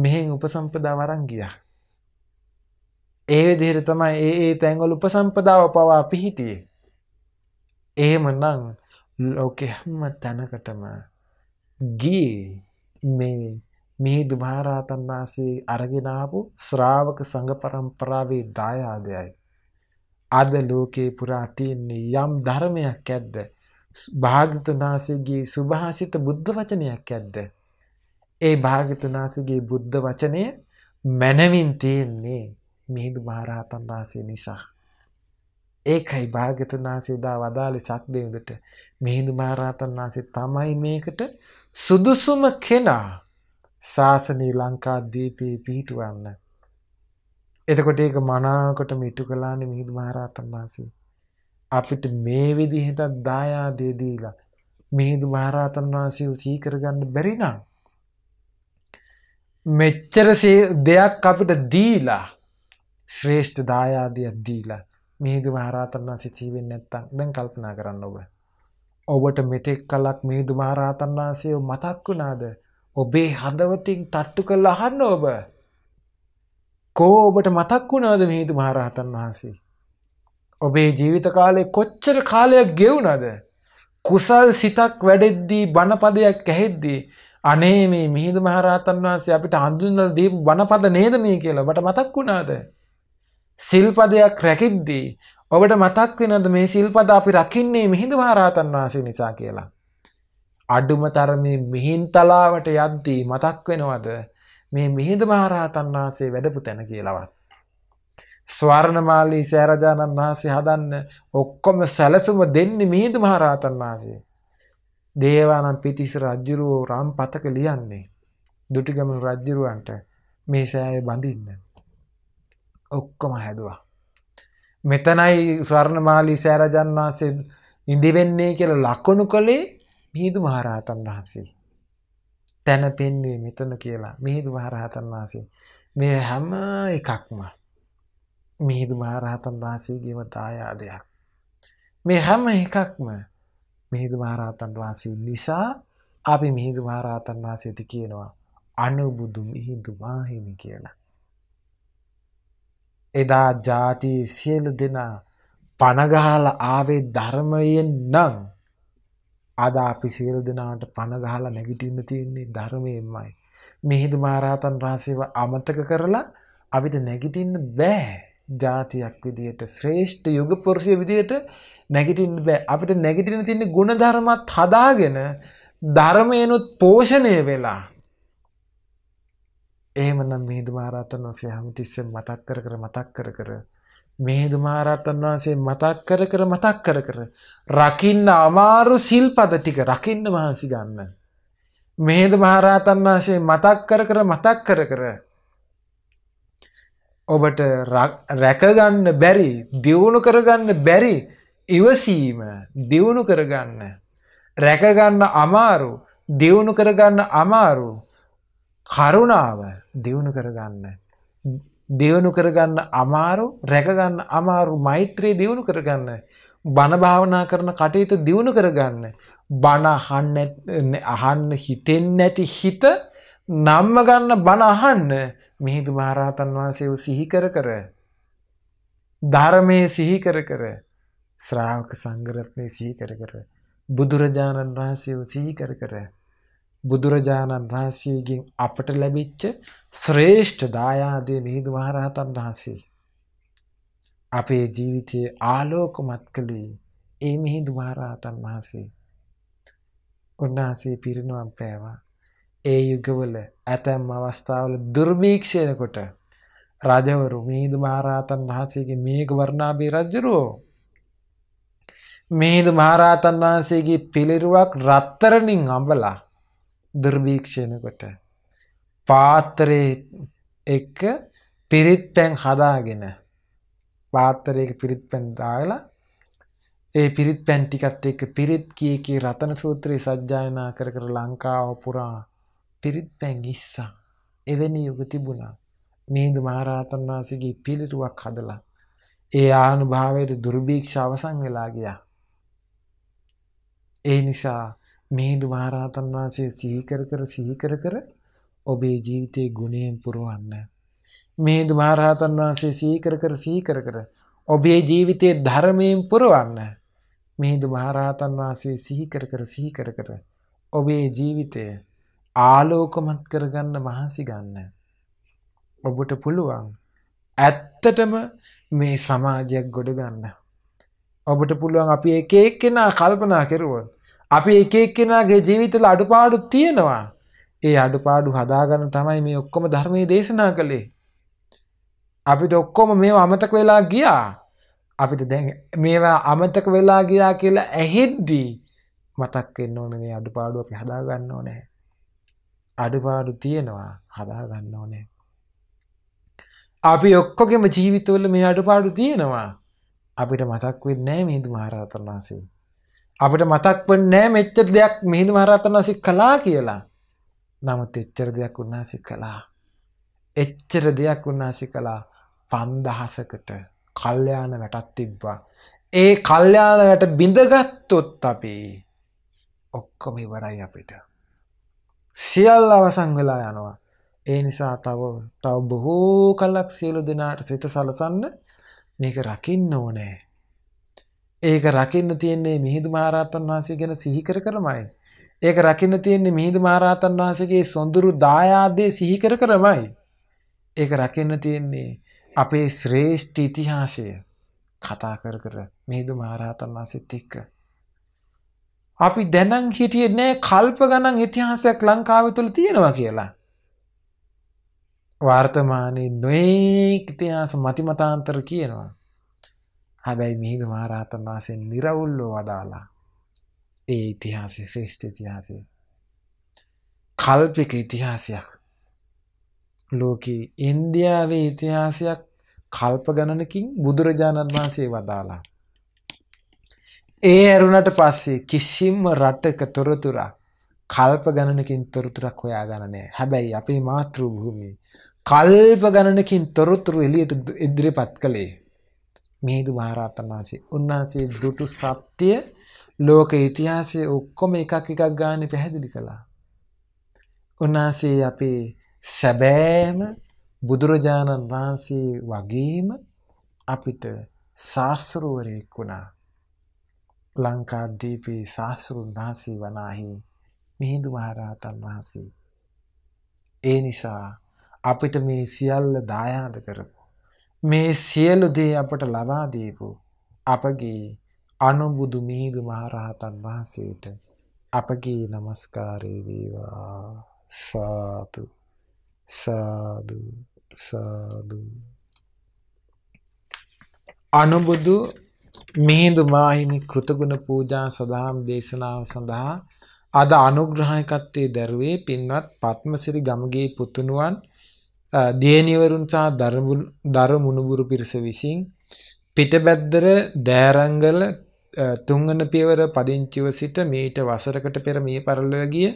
මෙහෙන් උපසම්පදාව අරන් ගියා. ඒ විදිහට තමයි ඒ ඒ තැන්වල උපසම්පදාව පවා පිහිටියේ. එහෙමනම් ලෝකෙ හැම තැනකටම ගියේ මේ මිහිඳු මහරහතන් වහන්සේ අරගෙන ආපු ශ්‍රාවක සංඝ පරම්පරාවේ දායාදයයි. අද ලෝකේ පුරා තියෙන යම් ධර්මයක් ඇද්ද භාග්‍යතුන් වහන්සේගේ සුභාසිත බුද්ධ වචනයක් ඇද්ද? ඒ භාග්‍යතුන් වහන්සේගේ බුද්ධ වචනය මනමින් තියෙන්නේ මිහිඳු මහරහතන් වහන්සේ නිසා. ඒකයි භාග්‍යතුන් වහන්සේ දා වදාළේ සක්දේවිඳුට මිහිඳු මහරහතන් වහන්සේ තමයි මේකට සුදුසුම කෙනා ශාසනී ලංකාද්වීපයේ පිහිටුවන්න. එතකොට ඒක මනාවකට මිටු කළානේ මිහිඳු මහරහතන් වහන්සේ. අපිට මේ විදිහට දායාදේ දීලා මිහිඳු මහරහතන් වහන්සේව සීකර ගන්න බැරි නම් මෙච්චර දෙයක් අපිට දීලා ශ්‍රේෂ්ඨ දායාදයක් දීලා මිහිඳු මහරහතන් වහන්සේ ජීවෙන්නේ නැත්තම් දැන් කල්පනා කරන්න ඔබ ඔබට මෙතෙක් කලක් මිහිඳු මහරහතන් වහන්සේව මතක් වුණාද ඔබේ හදවතින් තට්ටු කරලා අහන්න ඔබ කෝ ඔබට මතක් වුණාද මිහිඳු මහරහතන් වහන්සේ ඔබේ ජීවිත කාලේ කොච්චර කාලයක් ගෙවුනද කුසල් සිතක් වැඩෙද්දී බණපදයක් ඇහෙද්දී අනේ මේ මිහිඳු මහරහතන් වහන්සේ අපිට හඳුන්වලා දීපු බණපද නේද මේ කියලා ඔබට මතක් වුණාද? සිල්පදයක් රැකිද්දී ඔබට මතක් වෙනවද මේ සිල්පද අපි රකින්නේ මිහිඳු මහරහතන් වහන්සේ නිසා කියලා? අඩුම තරමේ මිහින් තලාවට යද්දී මතක් වෙනවද මේ මිහිඳු මහරහතන් වහන්සේ වැඩපු තැන කියලාවත්? ස්වර්ණමාලී සෑරජානන් වහන්සේ හදන්න ඔක්කොම සැලසුම දෙන්නේ මිහිඳු මහරහතන් වහන්සේ. දේවානම් පිටිස රජුරෝ රාම් පතක ලියන්නේ. දුටිගම රජුරවන්ට මේ සෑය බඳින්න. ඔක්කොම හැදුවා. මෙතනයි ස්වර්ණමාලී සෑරජානන් වහන්සේ ඉඳි වෙන්නේ කියලා ලකුණු කළේ මිහිඳු මහරහතන් වහන්සේ. තැන පෙන්වුවේ මෙතන කියලා මිහිඳු මහරහතන් වහන්සේ. මේ හැම එකක්ම මිහිදු මහරහතන් වහන්සේගේම දායාදයක්. මේ හැම එකක්ම මිහිදු මහරහතන් වහන්සේ නිසා අපි මිහිදු මහරහතන් වහන්සේට කියනවා අනුබුදු මිහිදු මාහිමි කියලා. එදා ಜಾති සියලු දෙනා පනගහලා ආවේ ධර්මයෙන් නම් අද අපි සියලු දෙනාට පනගහලා නැගිටින්න තියෙන්නේ ධර්මයෙන්මයි. මිහිඳු මහරහතන් වහන්සේව අමතක කරලා අපිට නැගිටින්න බෑ. ජාතියක් විදියට ශ්‍රේෂ්ඨ යුග පුරුෂය විදියට නැගිටින්න බෑ. අපිට නැගිටින තියෙන ಗುಣධර්මත් හදාගෙන ධර්මයනුත් පෝෂණය වෙලා එහෙමනම් මිහිඳු මහරහතන් වහන්සේ හැමතිස්සෙම මතක් කර කර මතක් කර කර මිහිඳු මහරහතන් වහන්සේ මතක් කර කර මතක් කර කර රකින්න අමාරු සිල්පද ටික රකින්න මහන්සි ගන්න. මිහිඳු මහරහතන් වහන්සේ මතක් කර කර මතක් කර කර ඔබට රැකගන්න බැරි දියුණු කරගන්න බැරි ඉවසීම දියුණු කරගන්න රැකගන්න අමාරු දියුණු කරගන්න අමාරු කරුණාව දියුණු කරගන්න දියුණු කරගන්න අමාරු රැකගන්න අමාරු මෛත්‍රී දියුණු කරගන්න බණභාවනා කරන කටයුතු දියුණු කරගන්න බණ අහන්න අහන්න හිතෙන් නැති හිත නම්ම ගන්න බණ අහන්න මිහිඳු මහරහතන් වහන්සේව සිහි කර කර ධර්මයේ සිහි කර කර ශ්‍රාවක සංඝරත්නයේ සිහි කර කර බුදුරජාණන් වහන්සේව සිහි කර කර බුදුරජාණන් වහන්සේගෙන් අපට ලැබිච්ච ශ්‍රේෂ්ඨ දායාදය මිහිඳු මහරහතන් වහන්සේ අපේ ජීවිතයේ ආලෝකමත් කළේ ඒ මිහිඳු මහරහතන් වහන්සේ උන්වහන්සේ පිරිනුවම් පෑවා ඒ යුගවල ඇතැම් අවස්ථාවල දුර්භීක්ෂයනකොට රජවරු මිහිඳු මහරහතන් වහන්සේගේ මේක වර්ණාභී රජුරෝ මිහිඳු මහරහතන් වහන්සේගේ පිළිරුවක් රත්තරණින් අඹලා දුර්භීක්ෂයනකොට පාත්‍රයේ එක පිරිත් පැන් හදාගෙන පාත්‍රයක පිරිත් පැන් දාලා ඒ පිරිත් පැන් ටිකත් එක්ක පිරිත් කී කී රතන සූත්‍රය සජ්ජායනා කර කර ලංකාව පුරා පිරිත් පැන් ඉස්සා එවැනි යුග තිබුණා. මිහිඳු මහරහතන් වහන්සේගේ පිළිරුවක් හදලා ඒ ආනුභාවයේ දුර්භීක්ෂ අවසන් වෙලා ගියා. ඒ නිසා මිහිඳු මහරහතන් වහන්සේ සිහි කර කර සිහි කර කර ඔබේ ජීවිතයේ ගුණයෙන් පුරවන්න. මිහිඳු මහරහතන් වහන්සේ සිහි කර කර සිහි කර කර ඔබේ ජීවිතයේ ධර්මයෙන් පුරවන්න. මිහිඳු මහරහතන් වහන්සේ සිහි කර කර සිහි කර කර ඔබේ ජීවිතයේ ආලෝකමත් කරගන්න මහන්සි ගන්න. ඔබට පුළුවන් ඇත්තටම මේ සමාජයක් ගොඩ ගන්න. ඔබට පුළුවන් අපි එක එක්කෙනා කල්පනා කරුවොත් අපි එක එක්කෙනාගේ ජීවිතවල අඩුපාඩු තියෙනවා. ඒ අඩුපාඩු හදාගන්න තමයි මේ ඔක්කොම ධර්මයේ දේශනා කළේ. අපිට ඔක්කොම මේවා අමතක වෙලා ගියා. අපිට දැන් මේවා අමතක වෙලා ගියා කියලා ඇහෙද්දී මතක් වෙන්න ඕනේ මේ අඩුපාඩු අපි හදාගන්න ඕනේ. අඩුපාඩු තියෙනවා හදා ගන්න ඕනේ. අපි ඔක්කොගෙම ජීවිතවල මේ අඩුපාඩු තියෙනවා. අපිට මතක් වෙන්නේ නැහැ මිහිඳු මහරහතන් වහන්සේ. අපිට මතක් වෙන්නේ නැහැ මෙච්චර දෙයක් මිහිඳු මහරහතන් වහන්සේ කළා කියලා. නමුත් එච්චර දෙයක් උන්වහන්සේ කළා. එච්චර දෙයක් උන්වහන්සේ කළා 5000කට කල්යාණ වැටක් තිබ්බා. ඒ කල්යාණ වැට බිඳගත්තොත් අපි ඔක්කොම ඉවරයි අපිට. සියල් අවසන් වෙලා යනවා. ඒ නිසා තව තව බොහෝ කලක් සියලු දෙනාට සිත සලසන්න මේක රකින්න ඕනේ. ඒක රකින්න තියෙන්නේ මිහිඳු මහරහතන් වහන්සේ ගැන සිහි කර කරමයි. ඒක රකින්න තියෙන්නේ මිහිඳු මහරහතන් වහන්සේගේ සොඳුරු දායාදේ සිහි කර කරමයි. ඒක රකින්න තියෙන්නේ අපේ ශ්‍රේෂ්ඨ ඉතිහාසය කතා කර කර මිහිඳු මහරහතන් වහන්සේත් එක්ක අපි දැනන් හිටියේ නෑ කල්ප ගණන් ඉතිහාසයක් ලංකාව තුළ තියෙනවා කියලා. වර්තමානයේ නොයෙක් ඉතිහාස මතිමතාන්තර කියනවා. හැබැයි මිහිඳු මහරහතන් වහන්සේ නිර්වුල්ව වදාලා ඒ ඉතිහාසයේ ශ්‍රේෂ්ඨ ඉතිහාසය. කල්පික ඉතිහාසයක්. ලෝකේ ඉන්දියාවේ ඉතිහාසයක් කල්ප ගණනකින් බුදුරජාණන් වහන්සේ වදාලා ඒ ඇරුණට පස්සේ කිසිම රටක තොරතුරක් කල්ප ගණනකින් තොරතුරක් හොයා ගන්න නෑ. හැබැයි අපේ මාතෘ භූමියේ කල්ප ගණනකින් තොරතුරු එළියට ඉදිරිපත් කළේ මිහිඳු මහරහතන් වහන්සේ. උන්වහන්සේ දුටු සත්‍ය ලෝක ඉතිහාසයේ ඔක්කොම එකක් එකක් ගානේ පැහැදිලි කළා. උන්වහන්සේ අපේ සැබෑම බුදුරජාණන් වහන්සේ වගේම අපිට ශාස්ත්‍රවරයෙක් වුණා. ලංකාදීපේ ශාස්තෘන් වහන්සේ වනාහි මිහිඳු මහරහතන් වහන්සේ. ඒ නිසා අපිට මේ සියල්ල දායාද කරපු. මේ සියලු දේ අපට ලබා දීපු අපගේ අනුබුදු මිහිඳු මහරහතන් වහන්සේට අපගේ নমස්කාරය වේවා. සාදු සාදු සාදු අනුබුදු මිහිඳු මාහිමි කෘතගුණ පූජා සදාම් දේශනාව සඳහා අද අනුග්‍රහයකත්තේ දරුවේ පින්වත් පත්මසිරි ගමගේ පුතුණුවන් දේනිවරුන් සහ දරු මුණුබුරු පිරිස විසින් පිටබැද්දර දෑරංගල තුන්වන පියවර පදිංචිව සිට මීට වසරකට පෙර මිය පරලොව ගිය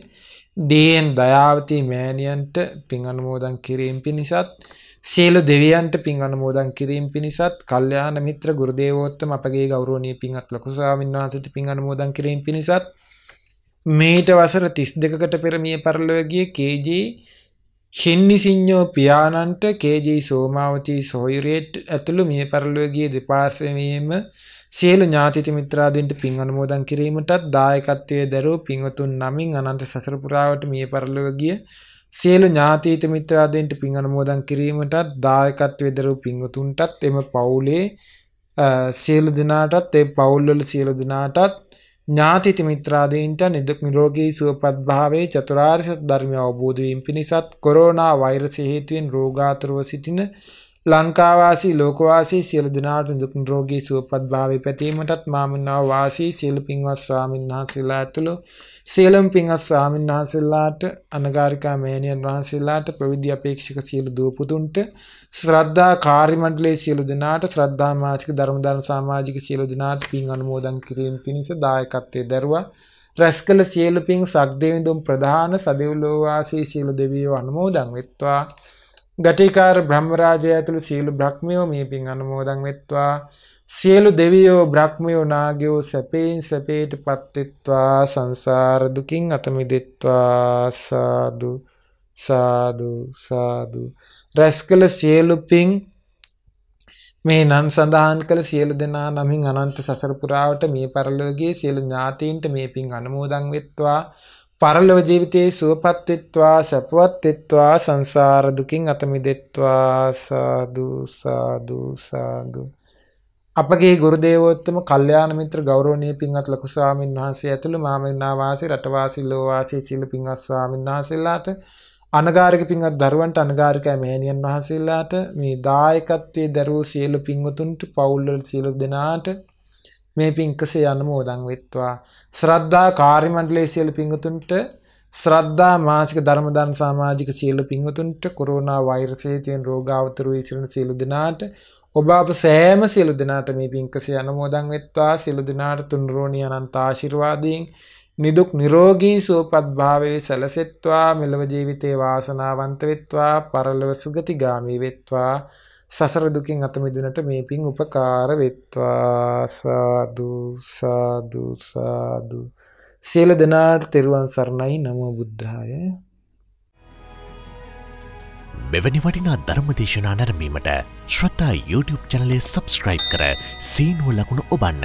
ඩීඑන් දයාවති මෑණියන්ට පින් අනුමෝදන් කිරීම පිණිසත් සියලු දෙවියන්ට පින් අනුමෝදන් කිරීම පිණිසත්, කල්යාණ මිත්‍ර ගුරුදේවෝත්තම අපගේ ගෞරවනීය පින්වත් ලොකු ස්වාමීන් වහන්සේට පින් අනුමෝදන් කිරීම පිණිසත් මේට වසර 32කට පෙර මිය පරලොව ගිය KG හින්නිසිඤ්ඤෝ පියාණන්ට KG සෝමාවතී සොයුරියට ඇතුළු මිය පරලොව ගිය දෙපාර්ශ්වයේම සියලු ඥාතිති මිත්‍රාදීන්ට පින් අනුමෝදන් කිරීමටත් දායකත්වයේ දරෝ පින්වතුන් නමින් අනන්ත සසර පුරාවට මිය පරලොව ගිය සියලු ඥාතීත මිත්‍රාදීන්ට පින් අනුමෝදන් කිරීමටත් දායකත්වයේ දරූ පින්වතුන්ටත් එම පවුලේ සියලු දෙනාටත් ඒ පවුල්වල සියලු දෙනාටත් ඥාතිත මිත්‍රාදීන්ට නිදුක් නිරෝගී සුවපත් භාවයේ චතුරාර්ය සත්‍ය ධර්මය අවබෝධ වීම පිණිසත් කොරෝනා වෛරසය හේතුවෙන් රෝගාතුරව සිටින ලංකාවාසී ලෝකවාසී සියලු දෙනාට දුක් නිරෝගී සුවපත් භාවය පැතීමටත් මාමනාව වාසී සියලු පින්වත් ස්වාමීන් වහන්සේලා ඇතුළු සියලුම පින්වත් ස්වාමීන් වහන්සේලාට අනගාരികා මෑණියන් වහන්සේලාට ප්‍රවිධි අපේක්ෂක සියලු දූපුතුන්ට ශ්‍රද්ධා කාර්ය මණ්ඩලයේ සියලු දෙනාට ශ්‍රද්ධා මාසික ධර්ම දාන සමාජික සියලු දෙනාට පින් අනුමෝදන් කිරීම පිණිස දායකත්වයේ දරුවා රැස්කල සියලු පින් සක්දේවිඳුන් ප්‍රධාන සදෙව්ලෝවාසී සියලු දෙවියෝ අනුමෝදන් වෙත්වා ගටිකාර බ්‍රහ්මරාජය ඇතුළු සියලු බ්‍රහ්මයෝ මේ පින් අනුමෝදන් වෙත්වා සියලු දෙවියෝ බ්‍රහ්මයෝ නාගයෝ සැපේන් සැපේට පත්වෙත්වා සංසාර දුකින් අත මිදෙත්වා සාදු සාදු සාදු රැස් කළ සියලු පින් මේ නම් සඳහන් කළ සියලු දෙනා නමින් අනන්ත සසර පුරාවට මේ පරලෝකයේ සියලු ඥාතීන්ට මේ පින් අනුමෝදන් වෙත්වා පරලොව ජීවිතයේ සුවපත් වෙත්වා සැපවත් වෙත්වා සංසාර දුකින් අත මිදෙත්වා සාදු සාදු සාදු අපගේ ගුරු දේවෝත්තම කල්යාණ මිත්‍ර ගෞරවනීය පින්වත් ලකු ස්වාමීන් වහන්සේ ඇතුළු මාමිනා වාසී රටවාසී ලෝවාසී සීල පින්වත් ස්වාමීන් වහන්සේලාට අනගාരിക පින්වත් දරුවන්ට අනගාരിക මෑණියන් වහන්සේලාට මේ දායකත්වයේ දරුවෝ සියලු පින්වතුන්ට පවුල්වල සියලු දෙනාට මේ පින්කසේ අනුමෝදන් වෙත්වා ශ්‍රද්ධා කාර්ය මණ්ඩලයේ සියලු පින්වතුන්ට ශ්‍රද්ධා මාසික ධර්ම දාන සමාජික සියලු පින්වතුන්ට කොරෝනා වෛරසයේ තියෙන රෝගාවතර වී සිටින සියලු දෙනාට ඔබ අප සෑම සියලු දෙනාට මේ පින්කසේ අනුමෝදන් වෙත්වා සියලු දෙනාට තුන්රෝණී අනන්ත ආශිර්වාදයෙන් නිදුක් නිරෝගී සුවපත් භාවයේ සැලසෙත්වා මෙලව ජීවිතේ වාසනාවන්ත වෙත්වා පරලොව සුගතිගාමී වෙත්වා සසර දුකින් අත මිදුනට මේ පින් උපකාර වෙත්වා සාදු සාදු සාදු සියලු දෙනාට තෙරුවන් සරණයි නමෝ බුද්ධාය මෙවැනි වටිනා ධර්ම දේශනා නැරඹීමට ශ්‍රතා YouTube චැනලය සබස්ක්‍රයිබ් කර සීනුව ලකුණු ඔබන්න